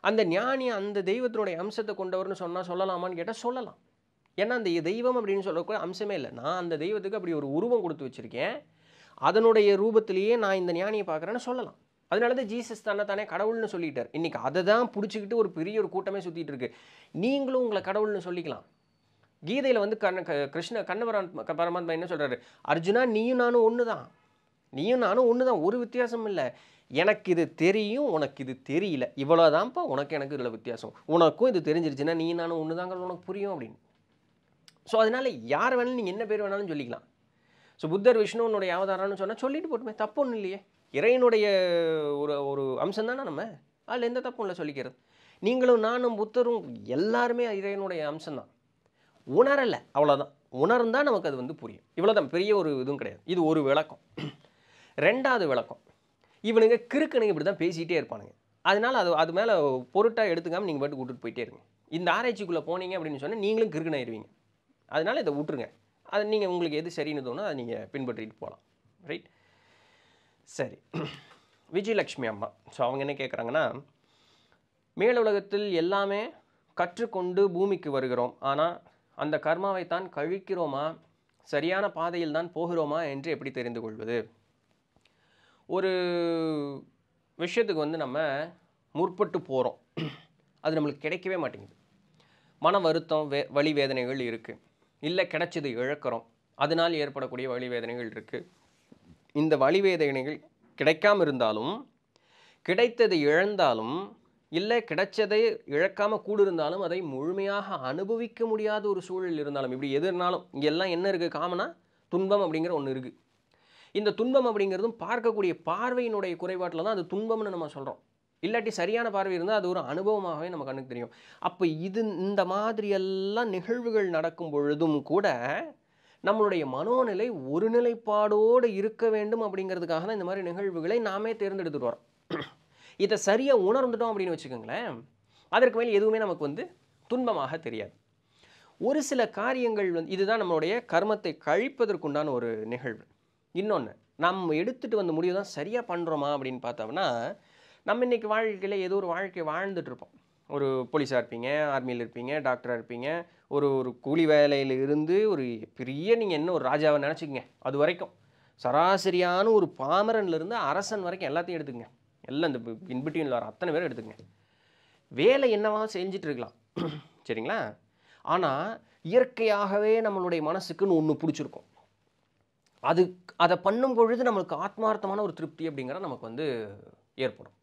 அந்த ஞானி அந்த தெய்வத்தினுடைய அம்சத்தை கொண்டவர்னு சொன்னால் சொல்லலாமான்னு கேட்டால் சொல்லலாம் ஏன்னா அந்த தெய்வம் அப்படின்னு சொல்லக்கூடிய அம்சமே இல்லை நான் அந்த தெய்வத்துக்கு அப்படி ஒரு உருவம் கொடுத்து வச்சுருக்கேன் அதனுடைய ரூபத்திலேயே நான் இந்த ஞானியை பார்க்குறேன்னு சொல்லலாம் அதனால தான் ஜீசஸ் தானே தானே கடவுள்னு சொல்லிட்டார் இன்றைக்கி அதை தான் பிடிச்சிக்கிட்டு ஒரு பெரிய ஒரு கூட்டமே சுற்றிட்டு இருக்கு நீங்களும் உங்களை கடவுள்னு சொல்லிக்கலாம் கீதையில் வந்து கண்ண கிருஷ்ண கண்ணபரான் பரமாத்மா என்ன சொல்கிறாரு அர்ஜுனா நீயும் நானும் ஒன்று தான் நீயும் நானும் ஒன்று தான் ஒரு வித்தியாசம் இல்லை எனக்கு இது தெரியும் உனக்கு இது தெரியல இவ்வளோதான்ப்பா உனக்கு எனக்கு இதில் வித்தியாசம் உனக்கும் இது தெரிஞ்சிருச்சுன்னா நீயும் நானும் ஒன்று தாங்கிறது உனக்கு புரியும் அப்படின்னு ஸோ அதனால் யார் வேணாலும் நீங்கள் என்ன பேர் வேணாலும் சொல்லிக்கலாம் ஸோ புத்தர் விஷ்ணுவனுடைய அவதாரம்னு சொன்னால் சொல்லிட்டு போட்டுமே தப்பு ஒன்றும் இல்லையே இறைவனுடைய ஒரு ஒரு அம்சம் தானே நம்ம அதில் எந்த தப்பும் இல்லை சொல்லிக்கிறது நீங்களும் நானும் புத்தரும் எல்லாருமே இறைவனுடைய அம்சம்தான் உணரலை அவ்வளோதான் உணர்ந்தால் நமக்கு அது வந்து புரியும் இவ்வளோதான் பெரிய ஒரு இதுவும் கிடையாது இது ஒரு விளக்கம் ரெண்டாவது விளக்கம் இவனுங்க கிறுக்கனுங்க இப்படி தான் பேசிகிட்டே இருப்பானுங்க அதனால் அது அது மேலே பொருட்டாக எடுத்துக்காமல் நீங்கள் பாட்டு கூட்டிகிட்டு போயிட்டே இருங்க இந்த ஆராய்ச்சிக்குள்ளே போனீங்க அப்படின்னு சொன்னால் நீங்களும் கிறுக்கனாயிருவீங்க அதனால் இதை விட்டுருங்க அதை நீங்கள் உங்களுக்கு எது சரின்னு தோணும் அதை நீங்கள் பின்பற்றிட்டு போகலாம் ரைட் சரி விஜயலட்சுமி அம்மா ஸோ அவங்க என்ன கேட்குறாங்கன்னா மேலுலகத்தில் எல்லாமே கற்றுக்கொண்டு பூமிக்கு வருகிறோம் ஆனால் அந்த கர்மாவைத்தான் கழிக்கிறோமா சரியான பாதையில் தான் போகிறோமா என்று எப்படி தெரிந்து கொள்வது ஒரு விஷயத்துக்கு வந்து நம்ம முற்பட்டு போகிறோம் அது நம்மளுக்கு கிடைக்கவே மாட்டேங்குது மன வருத்தம் வே வழி வேதனைகள் இருக்குது இல்லை கிடைச்சது இழக்கிறோம் அதனால் ஏற்படக்கூடிய வழி வேதனைகள் இருக்குது இந்த வழிவேதனைகள் கிடைக்காம இருந்தாலும் கிடைத்ததை இழந்தாலும் இல்லை கிடைச்சதை இழக்காமல் கூடு இருந்தாலும் அதை முழுமையாக அனுபவிக்க முடியாத ஒரு சூழல் இருந்தாலும் இப்படி எது இருந்தாலும் இங்கெல்லாம் என்ன இருக்குது காமனாக துன்பம் அப்படிங்கிற ஒன்று இருக்குது இந்த துன்பம் அப்படிங்கிறதும் பார்க்கக்கூடிய பார்வையினுடைய குறைபாட்டில் தான் அது துன்பம்னு நம்ம சொல்கிறோம் இல்லாட்டி சரியான பார்வை இருந்தால் அது ஒரு அனுபவமாகவே நம்ம கண்ணுக்கு தெரியும் அப்போ இது இந்த மாதிரியெல்லாம் நிகழ்வுகள் நடக்கும் பொழுதும் கூட நம்மளுடைய மனோநிலை ஒரு நிலைப்பாடோடு இருக்க வேண்டும் அப்படிங்கிறதுக்காக தான் இந்த மாதிரி நிகழ்வுகளை நாமே தேர்ந்தெடுத்துட்டு வரோம் இதை சரியாக உணர்ந்துட்டோம் அப்படின்னு வச்சுக்கோங்களேன் அதற்கு மேலே எதுவுமே நமக்கு வந்து துன்பமாக தெரியாது ஒரு சில காரியங்கள் வந்து இதுதான் நம்மளுடைய கர்மத்தை கழிப்பதற்குண்டான ஒரு நிகழ்வு இன்னொன்று நம்ம எடுத்துகிட்டு வந்த முடிவு தான் சரியாக பண்ணுறோமா அப்படின்னு பார்த்தோம்னா நம்ம இன்றைக்கி வாழ்க்கையில் ஏதோ ஒரு வாழ்க்கை வாழ்ந்துட்டுருப்போம் ஒரு போலீஸாக இருப்பீங்க ஆர்மியில் இருப்பீங்க டாக்டராக இருப்பீங்க ஒரு ஒரு கூலி வேலையில் இருந்து ஒரு பெரிய நீங்கள் என்ன ஒரு ராஜாவை நினச்சிக்கங்க அது வரைக்கும் சராசரியான ஒரு பாமரன்லேருந்து அரசன் வரைக்கும் எல்லாத்தையும் எடுத்துக்கங்க எல்லாம் இந்த இன்பிட்வீனில் வர அத்தனை பேரும் எடுத்துக்கங்க வேலை என்னவா செஞ்சுட்டு இருக்கலாம் சரிங்களா ஆனால் இயற்கையாகவே நம்மளுடைய மனசுக்குன்னு ஒன்று பிடிச்சிருக்கும் அது அதை பண்ணும் பொழுது நம்மளுக்கு ஆத்மார்த்தமான ஒரு திருப்தி அப்படிங்கிற நமக்கு வந்து ஏற்படும்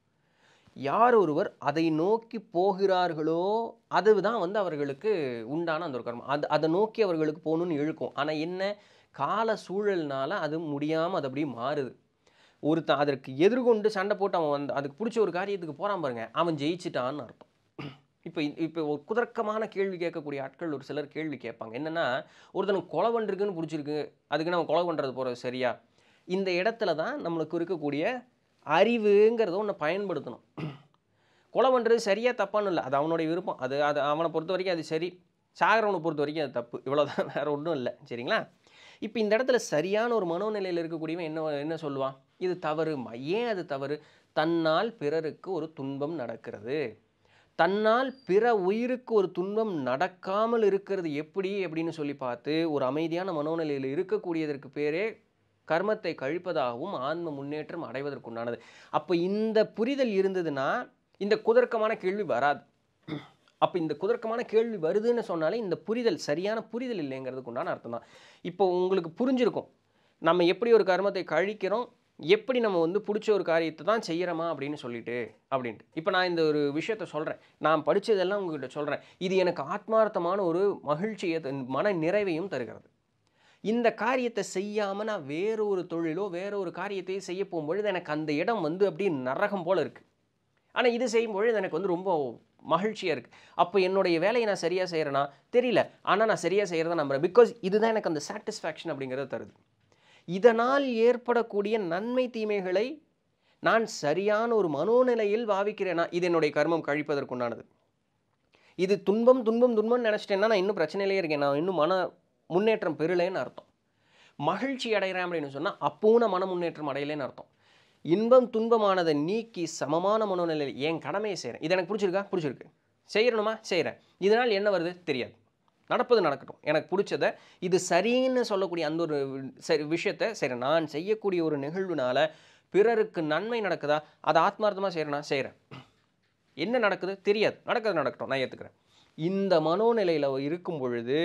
யார் ஒருவர் அதை நோக்கி போகிறார்களோ அது தான் வந்து அவர்களுக்கு உண்டான அந்த ஒரு கர்மம் அது அதை நோக்கி அவர்களுக்கு போகணும்னு இழுக்கும் ஆனால் என்ன கால சூழல்னால அது முடியாமல் அது அப்படியே மாறுது ஒருத்தன் அதற்கு எதிர்கொண்டு சண்டை போட்டு அவன் வந்து அதுக்கு பிடிச்ச ஒரு காரியத்துக்கு போகிறான் பாருங்க அவன் ஜெயிச்சிட்டான்னு அர்த்தம் இப்போ இப்போ ஒரு குதர்க்கமான கேள்வி கேட்கக்கூடிய ஆட்கள் ஒரு சிலர் கேள்வி கேட்பாங்க என்னென்னா ஒருத்தனுக்கு கொலை பண்ணுறதுக்குன்னு பிடிச்சிருக்கு அதுக்கு நம்ம கொலை பண்ணுறது போகிறது சரியா இந்த இடத்துல தான் நம்மளுக்கு இருக்கக்கூடிய அறிவுங்கிறத ஒன்று பயன்படுத்தணும் கொலை பண்ணுறது சரியாக தப்பான்னு இல்லை அது அவனுடைய விருப்பம் அது அது அவனை பொறுத்த வரைக்கும் அது சரி சாகிறவனை பொறுத்த வரைக்கும் அது தப்பு இவ்வளோதான் வேறு ஒன்றும் இல்லை சரிங்களா இப்போ இந்த இடத்துல சரியான ஒரு மனோநிலையில் இருக்கக்கூடியவன் என்ன என்ன சொல்லுவான் இது தவறு ஏன் அது தவறு தன்னால் பிறருக்கு ஒரு துன்பம் நடக்கிறது தன்னால் பிற உயிருக்கு ஒரு துன்பம் நடக்காமல் இருக்கிறது எப்படி அப்படின்னு சொல்லி பார்த்து ஒரு அமைதியான மனோநிலையில் இருக்கக்கூடியதற்கு பேரே கர்மத்தை கழிப்பதாகவும் ஆன்ம முன்னேற்றம் அடைவதற்குண்டானது அப்போ இந்த புரிதல் இருந்ததுன்னா இந்த குதர்க்கமான கேள்வி வராது அப்போ இந்த குதர்க்கமான கேள்வி வருதுன்னு சொன்னாலே இந்த புரிதல் சரியான புரிதல் இல்லைங்கிறதுக்கு உண்டான அர்த்தம் தான் இப்போ உங்களுக்கு புரிஞ்சிருக்கும் நம்ம எப்படி ஒரு கர்மத்தை கழிக்கிறோம் எப்படி நம்ம வந்து பிடிச்ச ஒரு காரியத்தை தான் செய்கிறோமா அப்படின்னு சொல்லிட்டு அப்படின்ட்டு இப்போ நான் இந்த ஒரு விஷயத்த சொல்கிறேன் நான் படித்ததெல்லாம் உங்ககிட்ட சொல்கிறேன் இது எனக்கு ஆத்மார்த்தமான ஒரு மகிழ்ச்சியை மன நிறைவையும் தருகிறது இந்த காரியத்தை செய்யாமல் நான் வேறொரு தொழிலோ வேற ஒரு காரியத்தையும் செய்ய போகும்பொழுது எனக்கு அந்த இடம் வந்து அப்படியே நரகம் போல் இருக்குது ஆனால் இது செய்யும்பொழுது எனக்கு வந்து ரொம்ப மகிழ்ச்சியாக இருக்குது அப்போ என்னுடைய வேலையை நான் சரியாக செய்கிறேன்னா தெரியல ஆனால் நான் சரியாக செய்கிறத நம்புகிறேன் பிகாஸ் இதுதான் எனக்கு அந்த சாட்டிஸ்ஃபேக்ஷன் அப்படிங்கிறத தருது இதனால் ஏற்படக்கூடிய நன்மை தீமைகளை நான் சரியான ஒரு மனோநிலையில் பாவிக்கிறேன்னா இது என்னுடைய கர்மம் கழிப்பதற்குண்டானது இது துன்பம் துன்பம் துன்பம்னு நினச்சிட்டேன்னா நான் இன்னும் பிரச்சனையிலே இருக்கேன் நான் இன்னும் மன முன்னேற்றம் பெறலைன்னு அர்த்தம் மகிழ்ச்சி அடைகிறேன் அப்படின்னு சொன்னால் அப்பூன மன முன்னேற்றம் அடையலைன்னு அர்த்தம் இன்பம் துன்பமானதை நீக்கி சமமான மனநிலையில் என் கடமையை செய்கிறேன் இது எனக்கு பிடிச்சிருக்கா பிடிச்சிருக்கு செய்யணுமா செய்கிறேன் இதனால் என்ன வருது தெரியாது நடப்பது நடக்கட்டும் எனக்கு பிடிச்சதை இது சரின்னு சொல்லக்கூடிய அந்த ஒரு சரி விஷயத்தை சரி நான் செய்யக்கூடிய ஒரு நிகழ்வுனால பிறருக்கு நன்மை நடக்குதா அதை ஆத்மார்த்தமாக செய்கிறேன்னா செய்கிறேன் என்ன நடக்குது தெரியாது நடக்கிறது நடக்கட்டும் நான் ஏற்றுக்கிறேன் இந்த மனோநிலையில் இருக்கும் பொழுது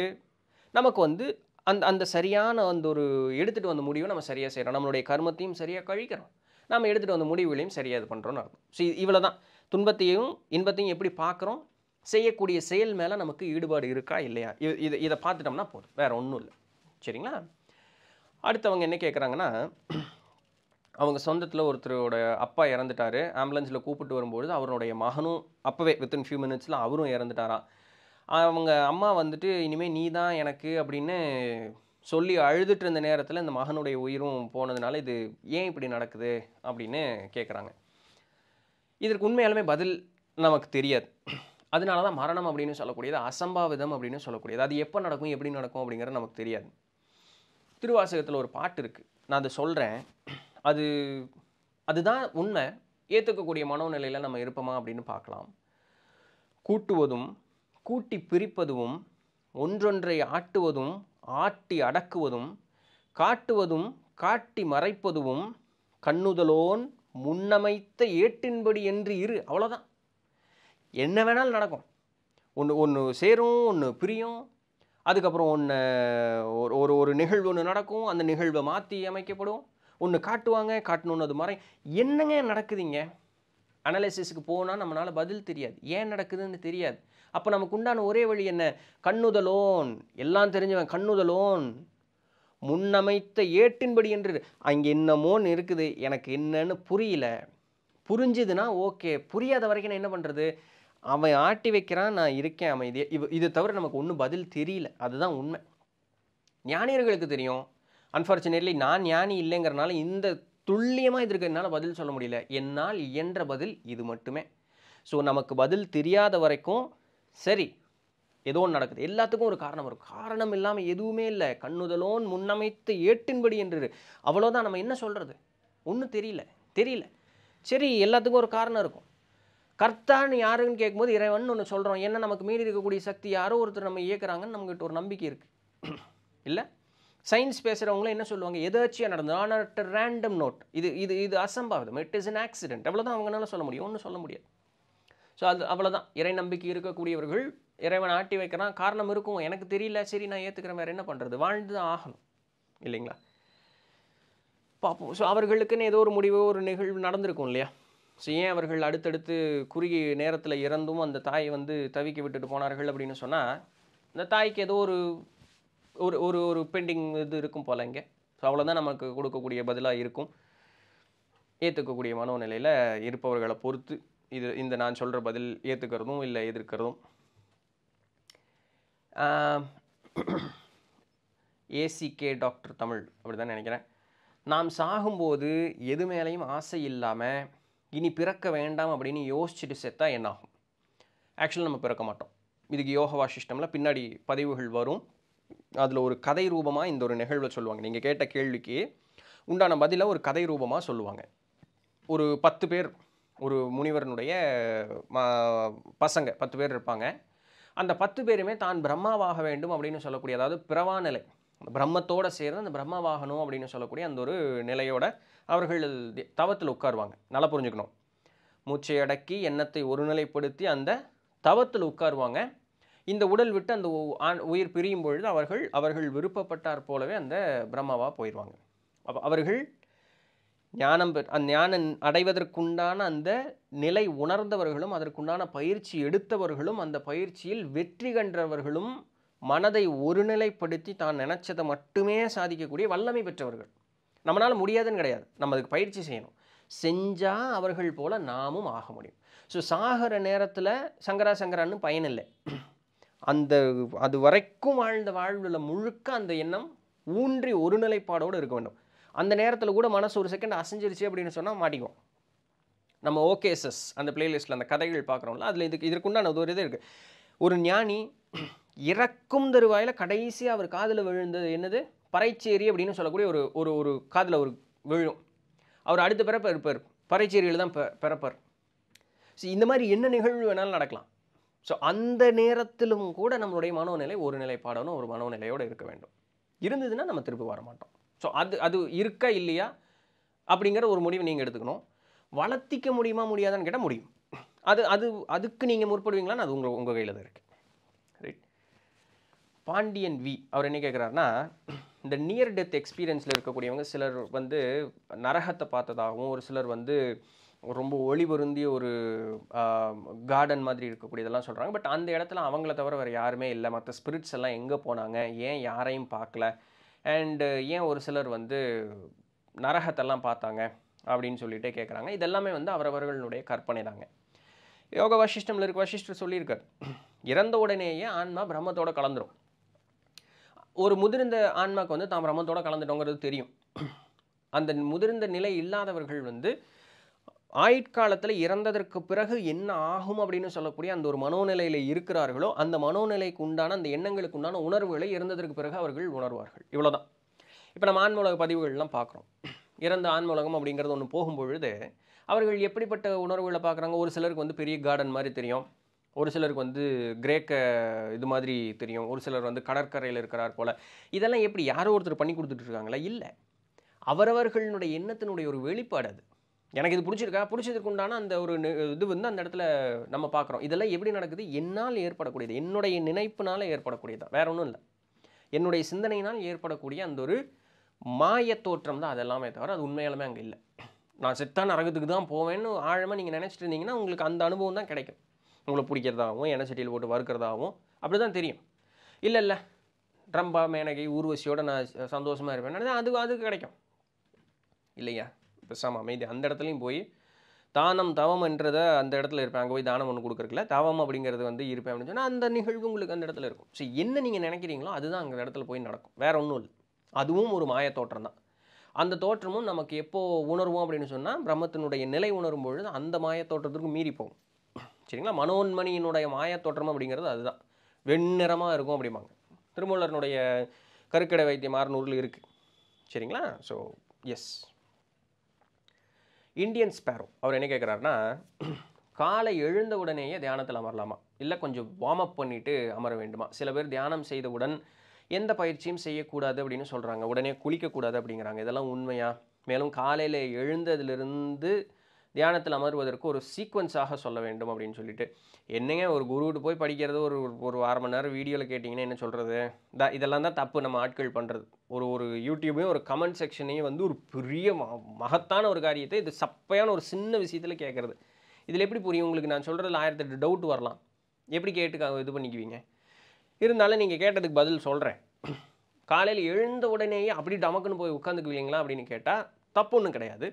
நமக்கு வந்து அந்த அந்த சரியான அந்த ஒரு எடுத்துகிட்டு வந்த முடிவை நம்ம சரியாக செய்கிறோம் நம்மளுடைய கர்மத்தையும் சரியாக கழிக்கிறோம் நம்ம எடுத்துகிட்டு வந்த முடிவுகளையும் சரியாக இது பண்ணுறோம்னு அர்த்தம் ஸோ இவ்வளோ தான் துன்பத்தையும் இன்பத்தையும் எப்படி பார்க்குறோம் செய்யக்கூடிய செயல் மேலே நமக்கு ஈடுபாடு இருக்கா இல்லையா இது இதை பார்த்துட்டோம்னா போதும் வேறு ஒன்றும் இல்லை சரிங்களா அடுத்தவங்க என்ன கேட்குறாங்கன்னா அவங்க சொந்தத்தில் ஒருத்தரோட அப்பா இறந்துட்டார் ஆம்புலன்ஸில் கூப்பிட்டு வரும்பொழுது அவருடைய மகனும் அப்போவே வித்தின் ஃபியூ மினிட்ஸில் அவரும் இறந்துட்டாரா அவங்க அம்மா வந்துட்டு இனிமேல் நீ தான் எனக்கு அப்படின்னு சொல்லி அழுதுட்டு இருந்த நேரத்தில் இந்த மகனுடைய உயிரும் போனதுனால இது ஏன் இப்படி நடக்குது அப்படின்னு கேட்குறாங்க இதற்கு உண்மையாலுமே பதில் நமக்கு தெரியாது அதனால தான் மரணம் அப்படின்னு சொல்லக்கூடியது அசம்பாவிதம் அப்படின்னு சொல்லக்கூடியது அது எப்போ நடக்கும் எப்படி நடக்கும் அப்படிங்கிறது நமக்கு தெரியாது திருவாசகத்தில் ஒரு பாட்டு இருக்குது நான் அதை சொல்கிறேன் அது அதுதான் உண்மை ஏற்றுக்கக்கூடிய மனோநிலையில் நம்ம இருப்போமா அப்படின்னு பார்க்கலாம் கூட்டுவதும் கூட்டி பிரிப்பதும் ஒன்றொன்றை ஆட்டுவதும் ஆட்டி அடக்குவதும் காட்டுவதும் காட்டி மறைப்பதும் கண்ணுதலோன் முன்னமைத்த ஏட்டின்படி என்று இரு அவ்வளோதான் என்ன வேணாலும் நடக்கும் ஒன்று ஒன்று சேரும் ஒன்று பிரியும் அதுக்கப்புறம் ஒன்று ஒரு ஒரு ஒரு நிகழ்வு ஒன்று நடக்கும் அந்த நிகழ்வை மாற்றி அமைக்கப்படும் ஒன்று காட்டுவாங்க காட்டணுன்னு அது மறை என்னங்க நடக்குதுங்க அனாலிசிஸுக்கு போனால் நம்மளால் பதில் தெரியாது ஏன் நடக்குதுன்னு தெரியாது அப்போ நமக்கு உண்டான ஒரே வழி என்ன கண்ணுதலோன் எல்லாம் தெரிஞ்சவன் கண்ணுதலோன் முன்னமைத்த ஏட்டின்படி என்று அங்கே என்னமோன்னு இருக்குது எனக்கு என்னன்னு புரியல புரிஞ்சுதுன்னா ஓகே புரியாத வரைக்கும் நான் என்ன பண்ணுறது அவன் ஆட்டி வைக்கிறான் நான் இருக்கேன் அவன் இதே இவ் இது தவிர நமக்கு ஒன்றும் பதில் தெரியல அதுதான் உண்மை ஞானியர்களுக்கு தெரியும் அன்ஃபார்ச்சுனேட்லி நான் ஞானி இல்லைங்கிறனால இந்த துல்லியமாக இது இருக்கிறதுனால பதில் சொல்ல முடியல என்னால் இயன்ற பதில் இது மட்டுமே ஸோ நமக்கு பதில் தெரியாத வரைக்கும் சரி ஏதோ ஒன்று நடக்குது எல்லாத்துக்கும் ஒரு காரணம் வரும் காரணம் இல்லாமல் எதுவுமே இல்லை கண்ணுதலோன் முன்னமைத்து ஏட்டின்படி என்று அவ்வளோதான் நம்ம என்ன சொல்கிறது ஒன்றும் தெரியல தெரியல சரி எல்லாத்துக்கும் ஒரு காரணம் இருக்கும் கர்த்தான்னு யாருன்னு கேட்கும்போது இறைவன் ஒன்று சொல்கிறோம் ஏன்னா நமக்கு மீறி இருக்கக்கூடிய சக்தி யாரோ ஒருத்தர் நம்ம இயக்குறாங்கன்னு நம்மகிட்ட ஒரு நம்பிக்கை இருக்குது இல்லை சயின்ஸ் பேசுகிறவங்களும் என்ன சொல்லுவாங்க எதாச்சியாக நடந்தது ஆனால் ரேண்டம் நோட் இது இது இது அசம்பாவிதம் இட் இஸ் அன் ஆக்சிடென்ட் அவ்வளோதான் அவங்களால சொல்ல முடியும் ஒன்றும் சொல்ல முடியாது ஸோ அது அவ்வளோதான் இறை நம்பிக்கை இருக்கக்கூடியவர்கள் இறைவன் ஆட்டி வைக்கிறான் காரணம் இருக்கும் எனக்கு தெரியல சரி நான் ஏற்றுக்கிற மாதிரி என்ன பண்ணுறது வாழ்ந்து தான் ஆகணும் இல்லைங்களா பார்ப்போம் ஸோ அவர்களுக்குன்னு ஏதோ ஒரு முடிவு ஒரு நிகழ்வு நடந்திருக்கும் இல்லையா ஸோ ஏன் அவர்கள் அடுத்தடுத்து குறுகிய நேரத்தில் இறந்தும் அந்த தாயை வந்து தவிக்க விட்டுட்டு போனார்கள் அப்படின்னு சொன்னால் இந்த தாய்க்கு ஏதோ ஒரு ஒரு ஒரு ஒரு பெண்டிங் இது இருக்கும் போல இங்கே ஸோ அவ்வளோதான் நமக்கு கொடுக்கக்கூடிய பதிலாக இருக்கும் ஏற்றுக்கக்கூடிய மனோநிலையில் இருப்பவர்களை பொறுத்து இது இந்த நான் சொல்கிற பதில் ஏற்றுக்கிறதும் இல்லை எதிர்க்கிறதும் ஏசிகே டாக்டர் தமிழ் அப்படி தான் நினைக்கிறேன் நாம் சாகும்போது எது மேலேயும் ஆசை இல்லாமல் இனி பிறக்க வேண்டாம் அப்படின்னு யோசிச்சுட்டு செத்தா என்னாகும் ஆக்சுவலாக நம்ம பிறக்க மாட்டோம் இதுக்கு யோகவா சிஸ்டமில் பின்னாடி பதிவுகள் வரும் அதில் ஒரு கதை ரூபமாக இந்த ஒரு நிகழ்வை சொல்லுவாங்க நீங்கள் கேட்ட கேள்விக்கு உண்டான பதிலை ஒரு கதை ரூபமாக சொல்லுவாங்க ஒரு பத்து பேர் ஒரு முனிவரனுடைய பசங்க பத்து பேர் இருப்பாங்க அந்த பத்து பேருமே தான் பிரம்மாவாக வேண்டும் அப்படின்னு சொல்லக்கூடிய அதாவது பிரவா நிலை பிரம்மத்தோடு சேர்ந்து அந்த பிரம்மவாகனம் அப்படின்னு சொல்லக்கூடிய அந்த ஒரு நிலையோட அவர்கள் தவத்தில் உட்காருவாங்க நல்லா புரிஞ்சுக்கணும் மூச்சை அடக்கி எண்ணத்தை ஒருநிலைப்படுத்தி அந்த தவத்தில் உட்காருவாங்க இந்த உடல் விட்டு அந்த உயிர் பிரியும் பொழுது அவர்கள் அவர்கள் விருப்பப்பட்டார் போலவே அந்த பிரம்மாவாக போயிடுவாங்க அவர்கள் ஞானம் பெற் அந்த ஞானம் அடைவதற்குண்டான அந்த நிலை உணர்ந்தவர்களும் அதற்குண்டான பயிற்சி எடுத்தவர்களும் அந்த பயிற்சியில் வெற்றி கண்டவர்களும் மனதை ஒருநிலைப்படுத்தி தான் நினச்சதை மட்டுமே சாதிக்கக்கூடிய வல்லமை பெற்றவர்கள் நம்மளால் முடியாதுன்னு கிடையாது நம்ம அதுக்கு பயிற்சி செய்யணும் செஞ்சால் அவர்கள் போல் நாமும் ஆக முடியும் ஸோ சாகிற நேரத்தில் சங்கரா சங்கரான்னு பயனில்லை அந்த அது வரைக்கும் வாழ்ந்த வாழ்வில் முழுக்க அந்த எண்ணம் ஊன்றி ஒரு நிலைப்பாடோடு இருக்க வேண்டும் அந்த நேரத்தில் கூட மனசு ஒரு செகண்ட் அசைஞ்சிருச்சு அப்படின்னு சொன்னால் மாட்டிக்குவோம் நம்ம ஓகேசஸ் அந்த பிளேலிஸ்ட்டில் அந்த கதைகள் பார்க்குறோம்ல அதில் இதுக்கு இதற்குண்டான ஒரு இது இருக்குது ஒரு ஞானி இறக்கும் தருவாயில் கடைசியாக அவர் காதில் விழுந்தது என்னது பறைச்சேரி அப்படின்னு சொல்லக்கூடிய ஒரு ஒரு ஒரு காதில் ஒரு விழும் அவர் அடுத்த பிறப்பு இருப்பார் பறைச்சேரியில் தான் ப பிறப்பார் ஸோ இந்த மாதிரி என்ன நிகழ்வு வேணாலும் நடக்கலாம் ஸோ அந்த நேரத்திலும் கூட நம்மளுடைய மனோநிலை ஒரு நிலைப்பாடான ஒரு மனோநிலையோடு இருக்க வேண்டும் இருந்ததுன்னா நம்ம திருப்பி வர மாட்டோம் ஸோ அது அது இருக்கா இல்லையா அப்படிங்கிற ஒரு முடிவை நீங்கள் எடுத்துக்கணும் வளர்த்திக்க முடியுமா முடியாதான்னு கேட்டால் முடியும் அது அது அதுக்கு நீங்கள் முற்படுவீங்களான்னு அது உங்கள் உங்கள் கையில் தான் இருக்குது ரைட் பாண்டியன் வி அவர் என்ன கேட்குறாருன்னா இந்த நியர் டெத் எக்ஸ்பீரியன்ஸில் இருக்கக்கூடியவங்க சிலர் வந்து நரகத்தை பார்த்ததாகவும் ஒரு சிலர் வந்து ரொம்ப ஒளி பொருந்திய ஒரு கார்டன் மாதிரி இருக்கக்கூடியதெல்லாம் சொல்கிறாங்க பட் அந்த இடத்துல அவங்கள தவிர வேறு யாருமே இல்லை மற்ற ஸ்பிரிட்ஸ் எல்லாம் எங்கே போனாங்க ஏன் யாரையும் பார்க்கல அண்டு ஏன் ஒரு சிலர் வந்து நரகத்தெல்லாம் பார்த்தாங்க அப்படின்னு சொல்லிட்டு கேட்குறாங்க இதெல்லாமே வந்து அவரவர்களுடைய கற்பனை தாங்க யோக வசிஷ்டமில் இருக்க வசிஷ்டர் சொல்லியிருக்கார் இறந்த உடனேயே ஆன்மா பிரம்மத்தோட கலந்துரும் ஒரு முதிர்ந்த ஆன்மாக்கு வந்து தான் பிரம்மத்தோட கலந்துட்டோங்கிறது தெரியும் அந்த முதிர்ந்த நிலை இல்லாதவர்கள் வந்து ஆயுட்காலத்தில் இறந்ததற்கு பிறகு என்ன ஆகும் அப்படின்னு சொல்லக்கூடிய அந்த ஒரு மனோநிலையில் இருக்கிறார்களோ அந்த மனோநிலைக்கு உண்டான அந்த எண்ணங்களுக்கு உண்டான உணர்வுகளை இறந்ததற்கு பிறகு அவர்கள் உணர்வார்கள் இவ்வளோதான் இப்போ நம்ம ஆன்மூலக பதிவுகள்லாம் பார்க்குறோம் இறந்த ஆன்மூலகம் அப்படிங்கிறது ஒன்று போகும்பொழுது அவர்கள் எப்படிப்பட்ட உணர்வுகளை பார்க்குறாங்க ஒரு சிலருக்கு வந்து பெரிய கார்டன் மாதிரி தெரியும் ஒரு சிலருக்கு வந்து கிரேக்க இது மாதிரி தெரியும் ஒரு சிலர் வந்து கடற்கரையில் இருக்கிறார் போல் இதெல்லாம் எப்படி யாரோ ஒருத்தர் பண்ணி கொடுத்துட்ருக்காங்களா இல்லை அவரவர்களுடைய எண்ணத்தினுடைய ஒரு வெளிப்பாடு அது எனக்கு இது பிடிச்சிருக்கா பிடிச்சதுக்கு உண்டான அந்த ஒரு இது வந்து அந்த இடத்துல நம்ம பார்க்குறோம் இதெல்லாம் எப்படி நடக்குது என்னால் ஏற்படக்கூடியது என்னுடைய நினைப்புனால் ஏற்படக்கூடியதா வேற ஒன்றும் இல்லை என்னுடைய சிந்தனையினால் ஏற்படக்கூடிய அந்த ஒரு மாய தோற்றம் தான் அதெல்லாமே தவிர அது உண்மையாலுமே அங்கே இல்லை நான் செத்தா நரகத்துக்கு தான் போவேன்னு ஆழமாக நீங்கள் நினச்சிட்டு இருந்தீங்கன்னா உங்களுக்கு அந்த அனுபவம் தான் கிடைக்கும் உங்களை பிடிக்கிறதாகவும் எண்ணெய் சட்டியில் போட்டு வறுக்கிறதாகவும் அப்படி தான் தெரியும் இல்லை இல்லை ட்ரம்பா மேனகை ஊர்வசியோடு நான் சந்தோஷமாக இருப்பேன் அது அது கிடைக்கும் இல்லையா பேசாமல் அமைதி அந்த இடத்துலையும் போய் தானம் தவம் என்றத அந்த இடத்துல இருப்பேன் அங்கே போய் தானம் ஒன்று கொடுக்குறதுல தவம் அப்படிங்கிறது வந்து இருப்பேன் அப்படின்னு சொன்னால் அந்த நிகழ்வு உங்களுக்கு அந்த இடத்துல இருக்கும் ஸோ என்ன நீங்கள் நினைக்கிறீங்களோ அதுதான் அந்த இடத்துல போய் நடக்கும் வேறு ஒன்றும் இல்லை அதுவும் ஒரு மாய தோற்றம் தான் அந்த தோற்றமும் நமக்கு எப்போது உணர்வோம் அப்படின்னு சொன்னால் பிரம்மத்தினுடைய நிலை உணரும் பொழுது அந்த மாய தோற்றத்திற்கு மீறி போகும் சரிங்களா மனோன்மணியினுடைய மாய தோற்றம் அப்படிங்கிறது அதுதான் வெண்ணிறமாக இருக்கும் அப்படிம்பாங்க திருமூலர்னுடைய கருக்கடை வைத்தியம் ஆறுநூறில் இருக்குது சரிங்களா ஸோ எஸ் இந்தியன் ஸ்பேரோ அவர் என்ன கேட்குறாருன்னா காலை எழுந்த உடனேயே தியானத்தில் அமரலாமா இல்லை கொஞ்சம் வார்ம் அப் பண்ணிவிட்டு அமர வேண்டுமா சில பேர் தியானம் செய்தவுடன் எந்த பயிற்சியும் செய்யக்கூடாது அப்படின்னு சொல்கிறாங்க உடனே குளிக்கக்கூடாது அப்படிங்கிறாங்க இதெல்லாம் உண்மையாக மேலும் காலையில் எழுந்ததுலேருந்து தியானத்தில் அமர்வதற்கு ஒரு சீக்வன்ஸாக சொல்ல வேண்டும் அப்படின்னு சொல்லிட்டு என்னங்க ஒரு குருவிட்டு போய் படிக்கிறது ஒரு ஒரு அரை மணி நேரம் வீடியோவில் கேட்டிங்கன்னா என்ன சொல்கிறது த இதெல்லாம் தான் தப்பு நம்ம ஆட்கள் பண்ணுறது ஒரு ஒரு யூடியூபையும் ஒரு கமெண்ட் செக்ஷனையும் வந்து ஒரு பெரிய மகத்தான ஒரு காரியத்தை இது சப்பையான ஒரு சின்ன விஷயத்தில் கேட்குறது இதில் எப்படி புரியும் உங்களுக்கு நான் சொல்கிறதுல எட்டு டவுட் வரலாம் எப்படி கேட்டு இது பண்ணிக்குவீங்க இருந்தாலும் நீங்கள் கேட்டதுக்கு பதில் சொல்கிறேன் காலையில் எழுந்த உடனேயே அப்படி டமக்குன்னு போய் உட்காந்துக்குவீங்களா அப்படின்னு கேட்டால் தப்பு ஒன்றும் கிடையாது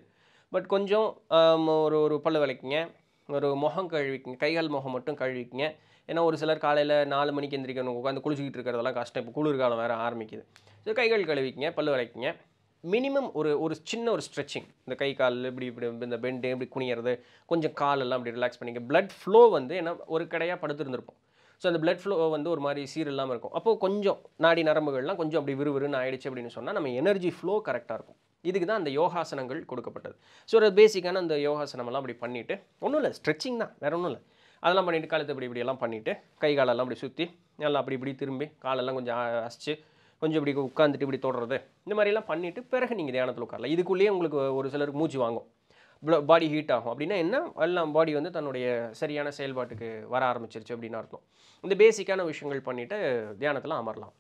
பட் கொஞ்சம் ஒரு ஒரு பல்லு விளக்குங்க ஒரு முகம் கழுவிக்குங்க கைகால் முகம் மட்டும் கழுவிக்குங்க ஏன்னா ஒரு சிலர் காலையில் நாலு மணிக்கு எந்திரிக்கணும் உட்காந்து குளிச்சிக்கிட்டு இருக்கிறதெல்லாம் கஷ்டம் இப்போ குளிர்காலம் வேறு ஆரம்பிக்குது ஸோ கைகள் கழுவிக்குங்க பல்லு விளக்குங்க மினிமம் ஒரு ஒரு சின்ன ஒரு ஸ்ட்ரெச்சிங் இந்த கை கால் இப்படி இப்படி இந்த பெண்டு இப்படி குனியறது கொஞ்சம் காலெல்லாம் அப்படி ரிலாக்ஸ் பண்ணிங்க பிளட் ஃப்ளோ வந்து ஏன்னா ஒரு கடையாக படுத்துருந்துருப்போம் ஸோ அந்த பிளட் ஃப்ளோ வந்து ஒரு மாதிரி சீர் இருக்கும் அப்போது கொஞ்சம் நாடி நரம்புகள்லாம் கொஞ்சம் அப்படி விறுவிறுன்னு ஆயிடுச்சு அப்படின்னு சொன்னால் நம்ம எனர்ஜி ஃப்ளோ கரெக்டாக இருக்கும் இதுக்கு தான் அந்த யோகாசனங்கள் கொடுக்கப்பட்டது ஸோ ஒரு பேசிக்கான அந்த யோகாசனமெல்லாம் அப்படி பண்ணிவிட்டு ஒன்றும் இல்லை ஸ்ட்ரெச்சிங் தான் வேறு ஒன்றும் இல்லை அதெல்லாம் பண்ணிவிட்டு கழுத்து இப்படி இப்படியெல்லாம் பண்ணிவிட்டு கை காலெல்லாம் அப்படி சுற்றி நல்லா அப்படி இப்படி திரும்பி காலெல்லாம் கொஞ்சம் அசிச்சு கொஞ்சம் இப்படி உட்காந்துட்டு இப்படி தொடுறது இந்த மாதிரிலாம் பண்ணிவிட்டு பிறகு நீங்கள் தியானத்தில் உட்காரலாம் இதுக்குள்ளேயே உங்களுக்கு ஒரு சிலருக்கு மூச்சு வாங்கும் பாடி ஹீட் ஆகும் அப்படின்னா என்ன எல்லாம் பாடி வந்து தன்னுடைய சரியான செயல்பாட்டுக்கு வர ஆரம்பிச்சிருச்சு அப்படின்னு அர்த்தம் இந்த பேசிக்கான விஷயங்கள் பண்ணிவிட்டு தியானத்தில் அமரலாம்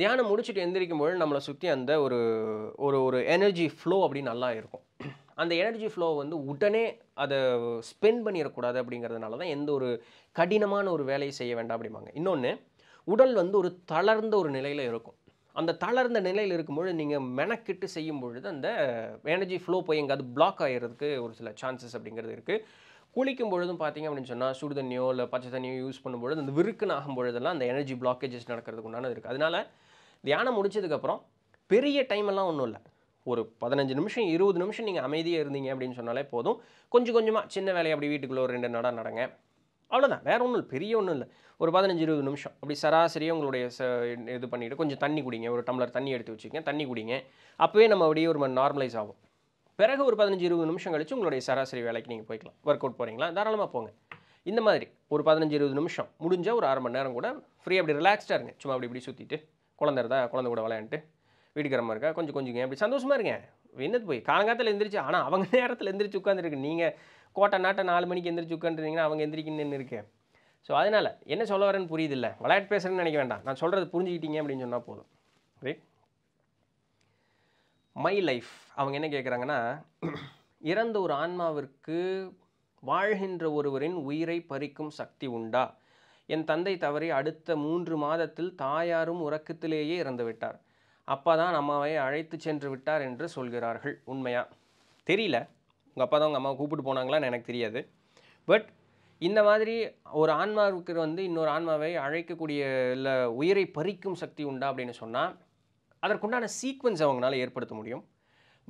தியானம் முடிச்சுட்டு எந்திரிக்கும் பொழுது நம்மளை சுற்றி அந்த ஒரு ஒரு ஒரு எனர்ஜி ஃப்ளோ அப்படி நல்லா இருக்கும் அந்த எனர்ஜி ஃப்ளோ வந்து உடனே அதை ஸ்பெண்ட் பண்ணிடக்கூடாது அப்படிங்கிறதுனால தான் எந்த ஒரு கடினமான ஒரு வேலையை செய்ய வேண்டாம் அப்படிம்பாங்க இன்னொன்று உடல் வந்து ஒரு தளர்ந்த ஒரு நிலையில் இருக்கும் அந்த தளர்ந்த நிலையில் இருக்கும்பொழுது நீங்கள் மெனக்கிட்டு செய்யும் பொழுது அந்த எனர்ஜி ஃப்ளோ போய் எங்கேயாவது பிளாக் ஆகிறதுக்கு ஒரு சில சான்சஸ் அப்படிங்கிறது இருக்குது குளிக்கும் பொழுதும் பார்த்தீங்க அப்படின்னு சொன்னால் சுடு தண்ணியோ இல்லை பச்சை தண்ணியோ யூஸ் பண்ணும்பொழுது அந்த விருக்குன்னு ஆகும் பொழுதெல்லாம் அந்த எனர்ஜி பிளாக்கேஜஸ் நடக்கிறதுக்கு உண்டானது இருக்குது அதனால் தியானம் முடிச்சதுக்கப்புறம் பெரிய டைமெல்லாம் ஒன்றும் இல்லை ஒரு பதினஞ்சு நிமிஷம் இருபது நிமிஷம் நீங்கள் அமைதியாக இருந்தீங்க அப்படின்னு சொன்னாலே போதும் கொஞ்சம் கொஞ்சமாக சின்ன வேலையை அப்படி வீட்டுக்குள்ளே ஒரு ரெண்டு நடம் நடங்க அவ்வளோதான் வேறு ஒன்றும் இல்லை பெரிய ஒன்றும் இல்லை ஒரு பதினஞ்சு இருபது நிமிஷம் அப்படி சராசரியாக உங்களுடைய ச இது பண்ணிவிட்டு கொஞ்சம் தண்ணி குடிங்க ஒரு டம்ளர் தண்ணி எடுத்து வச்சுக்கங்க தண்ணி குடிங்க அப்போவே நம்ம அப்படியே ஒரு நார்மலைஸ் ஆகும் பிறகு ஒரு பதினஞ்சு இருபது நிமிஷம் கழித்து உங்களுடைய சராசரி வேலைக்கு நீங்கள் போய்க்கலாம் ஒர்க் அவுட் போகிறீங்களா தாராளமாக போங்க இந்த மாதிரி ஒரு பதினஞ்சு இருபது நிமிஷம் முடிஞ்சால் ஒரு அரை மணி நேரம் கூட ஃப்ரீ அப்படி ரிலாக்ஸ்டாக இருங்க சும்மா அப்படி இப்படி சுற்றிட்டு குழந்தை இருந்தால் குழந்தை கூட விளையாண்டுட்டு வீட்டுக்கிறமா இருக்கா கொஞ்சம் கொஞ்சம் அப்படி சந்தோஷமாக இருங்க என்னது போய் காலங்காலத்தில் எந்திரிச்சு ஆனால் அவங்க நேரத்தில் எந்திரிச்சு உட்காந்துருக்கு நீங்கள் கோட்டை நாட்டை நாலு மணிக்கு எந்திரிச்சு உட்காந்துருந்தீங்கன்னா அவங்க எந்திரிக்கணும்னு இருக்கு ஸோ அதனால் என்ன சொல்ல வரேன்னு புரியுது இல்லை விளையாட்டு பேசுகிறேன்னு நினைக்க வேண்டாம் நான் சொல்கிறது புரிஞ்சுக்கிட்டீங்க அப்படின்னு சொன்னால் போதும் ரைட் மை லைஃப் அவங்க என்ன கேட்குறாங்கன்னா இறந்த ஒரு ஆன்மாவிற்கு வாழ்கின்ற ஒருவரின் உயிரை பறிக்கும் சக்தி உண்டா என் தந்தை தவறி அடுத்த மூன்று மாதத்தில் தாயாரும் உறக்கத்திலேயே இறந்துவிட்டார் அப்பா தான் அம்மாவை அழைத்து சென்று விட்டார் என்று சொல்கிறார்கள் உண்மையா தெரியல உங்கள் அப்பா தான் உங்கள் அம்மா கூப்பிட்டு போனாங்களான்னு எனக்கு தெரியாது பட் இந்த மாதிரி ஒரு ஆன்மாவுக்கு வந்து இன்னொரு ஆன்மாவை அழைக்கக்கூடிய இல்லை உயிரை பறிக்கும் சக்தி உண்டா அப்படின்னு சொன்னால் அதற்குண்டான சீக்வன்ஸ் அவங்களால ஏற்படுத்த முடியும்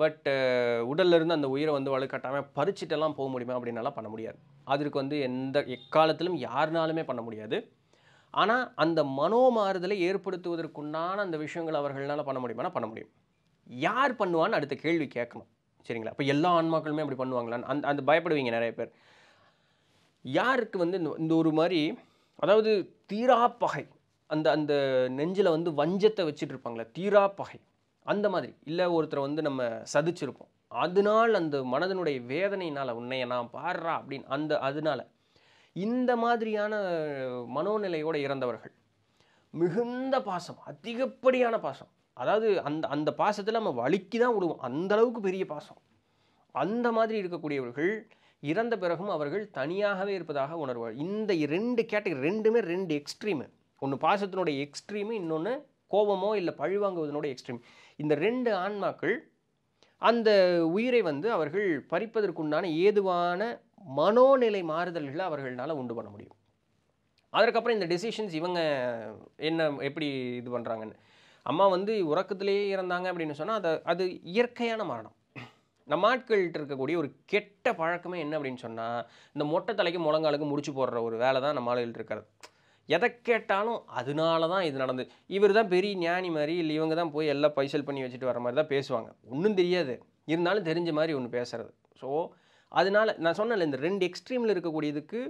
பட் உடல்லிருந்து அந்த உயிரை வந்து வலுக்கட்டாமல் பறிச்சிட்டெல்லாம் போக முடியுமா அப்படின்னாலாம் பண்ண முடியாது அதற்கு வந்து எந்த எக்காலத்திலும் யாருனாலுமே பண்ண முடியாது ஆனால் அந்த மனோமாறுதலை ஏற்படுத்துவதற்குண்டான அந்த விஷயங்கள் அவர்களால் பண்ண முடியுமானா பண்ண முடியும் யார் பண்ணுவான்னு அடுத்த கேள்வி கேட்கணும் சரிங்களா இப்போ எல்லா ஆன்மாக்களுமே அப்படி பண்ணுவாங்களான்னு அந்த அந்த பயப்படுவீங்க நிறைய பேர் யாருக்கு வந்து இந்த ஒரு மாதிரி அதாவது தீராப்பகை அந்த அந்த நெஞ்சில் வந்து வஞ்சத்தை வச்சுட்டு இருப்பாங்களே தீராப்பகை அந்த மாதிரி இல்லை ஒருத்தரை வந்து நம்ம சதிச்சிருப்போம் அதனால் அந்த மனதனுடைய வேதனையினால் உன்னைய நான் பாடுறா அப்படின்னு அந்த அதனால் இந்த மாதிரியான மனோநிலையோடு இறந்தவர்கள் மிகுந்த பாசம் அதிகப்படியான பாசம் அதாவது அந்த அந்த பாசத்தில் நம்ம வழுக்கி தான் விடுவோம் அந்தளவுக்கு பெரிய பாசம் அந்த மாதிரி இருக்கக்கூடியவர்கள் இறந்த பிறகும் அவர்கள் தனியாகவே இருப்பதாக உணர்வார் இந்த ரெண்டு கேட்டகரி ரெண்டுமே ரெண்டு எக்ஸ்ட்ரீமு ஒன்று பாசத்தினுடைய எக்ஸ்ட்ரீமு இன்னொன்று கோபமோ இல்லை பழிவாங்குவதனுடைய எக்ஸ்ட்ரீம் இந்த ரெண்டு ஆன்மாக்கள் அந்த உயிரை வந்து அவர்கள் பறிப்பதற்குண்டான ஏதுவான மனோநிலை மாறுதல்களை அவர்களால் உண்டு பண்ண முடியும் அதற்கப்புறம் இந்த டெசிஷன்ஸ் இவங்க என்ன எப்படி இது பண்ணுறாங்கன்னு அம்மா வந்து உறக்கத்திலேயே இறந்தாங்க அப்படின்னு சொன்னால் அது அது இயற்கையான மரணம் நம்ம ஆட்கள்கிட்ட இருக்கக்கூடிய ஒரு கெட்ட பழக்கமே என்ன அப்படின்னு சொன்னால் இந்த மொட்டை தலைக்கு முழங்காலுக்கு முடிச்சு போடுற ஒரு வேலை தான் நம்ம ஆளுகிட்ட இருக்கிறது எதை கேட்டாலும் அதனால தான் இது நடந்து இவர் தான் பெரிய ஞானி மாதிரி இல்லை இவங்க தான் போய் எல்லாம் பைசல் பண்ணி வச்சுட்டு வர மாதிரி தான் பேசுவாங்க ஒன்றும் தெரியாது இருந்தாலும் தெரிஞ்ச மாதிரி ஒன்று பேசுகிறது ஸோ அதனால் நான் சொன்னேன்ல இந்த ரெண்டு எக்ஸ்ட்ரீமில் இருக்கக்கூடியதுக்கு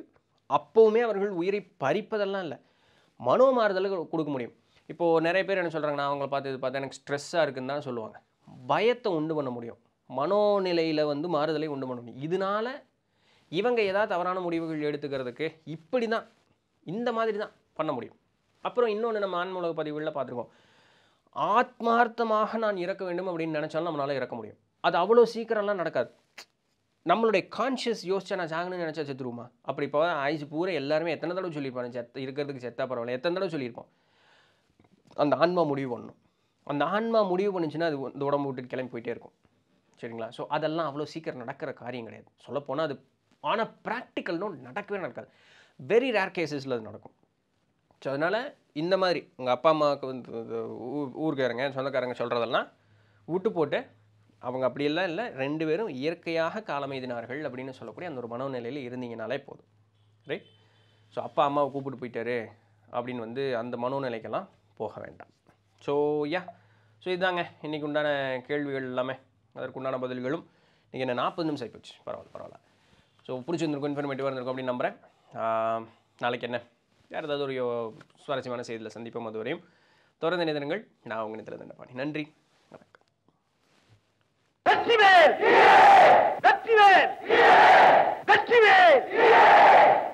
அப்போவுமே அவர்கள் உயிரை பறிப்பதெல்லாம் இல்லை மனோ மாறுதலுக்கு கொடுக்க முடியும் இப்போது நிறைய பேர் என்ன சொல்கிறாங்க நான் அவங்கள பார்த்து இது பார்த்தா எனக்கு ஸ்ட்ரெஸ்ஸாக இருக்குன்னு தான் சொல்லுவாங்க பயத்தை உண்டு பண்ண முடியும் மனோநிலையில் வந்து மாறுதலை உண்டு பண்ண முடியும் இதனால் இவங்க ஏதாவது தவறான முடிவுகள் எடுத்துக்கிறதுக்கு இப்படி தான் இந்த மாதிரி தான் பண்ண முடியும் அப்புறம் இன்னொன்று நம்ம ஆன்மூலக பதிவுகளில் பார்த்துருக்கோம் ஆத்மார்த்தமாக நான் இறக்க வேண்டும் அப்படின்னு நினச்சாலும் நம்மளால் இறக்க முடியும் அது அவ்வளோ சீக்கிரம்லாம் நடக்காது நம்மளுடைய கான்ஷியஸ் யோசிச்சா நான் சாகணும்னு நினச்சா செத்துருவோமா அப்படி இப்போ ஆயுசு பூரா எல்லாருமே எத்தனை தடவை சொல்லியிருப்பாங்க செத்த இருக்கிறதுக்கு செத்தா பரவாயில்ல எத்தனை தடவை சொல்லியிருப்போம் அந்த ஆன்மா முடிவு பண்ணணும் அந்த ஆன்மா முடிவு பண்ணுச்சுன்னா அது இந்த உடம்பு விட்டு கிளம்பி போயிட்டே இருக்கும் சரிங்களா ஸோ அதெல்லாம் அவ்வளோ சீக்கிரம் நடக்கிற காரியம் கிடையாது சொல்லப்போனால் அது ஆனால் ப்ராக்டிக்கல்னும் நடக்கவே நடக்காது வெரி ரேர் கேசஸில் அது நடக்கும் ஸோ அதனால் இந்த மாதிரி உங்கள் அப்பா அம்மாவுக்கு வந்து ஊருக்காரங்க சொந்தக்காரங்க சொல்கிறதெல்லாம் விட்டு போட்டு அவங்க அப்படியெல்லாம் இல்லை ரெண்டு பேரும் இயற்கையாக காலமைதினார்கள் அப்படின்னு சொல்லக்கூடிய அந்த ஒரு மனநிலையில் இருந்தீங்கனாலே போதும் ரைட் ஸோ அப்பா அம்மாவை கூப்பிட்டு போயிட்டாரு அப்படின்னு வந்து அந்த மனோநிலைக்கெல்லாம் போக வேண்டாம் ஸோ யா ஸோ இதுதாங்க இன்றைக்கு உண்டான கேள்விகள் எல்லாமே அதற்குண்டான பதில்களும் இன்றைக்கி என்ன நாற்பது நிமிஷம் ஆகி போச்சு பரவாயில்ல பரவாயில்ல ஸோ பிடிச்சிருந்துருக்கும் இன்ஃபர்மேட்டிவாக இருந்திருக்கும் அப்படின்னு நம்புகிறேன் நாளைக்கு என்ன வேறு ஏதாவது ஒரு சுவாரஸ்யமான செய்தியில் சந்திப்போம் அதுவரையும் வரையும் தொடர்ந்து நிதனங்கள் நான் உங்கள் நிதில தண்டபாணி நன்றி வணக்கம் வெற்றிவேல் வெற்றி வெற்றிவேல்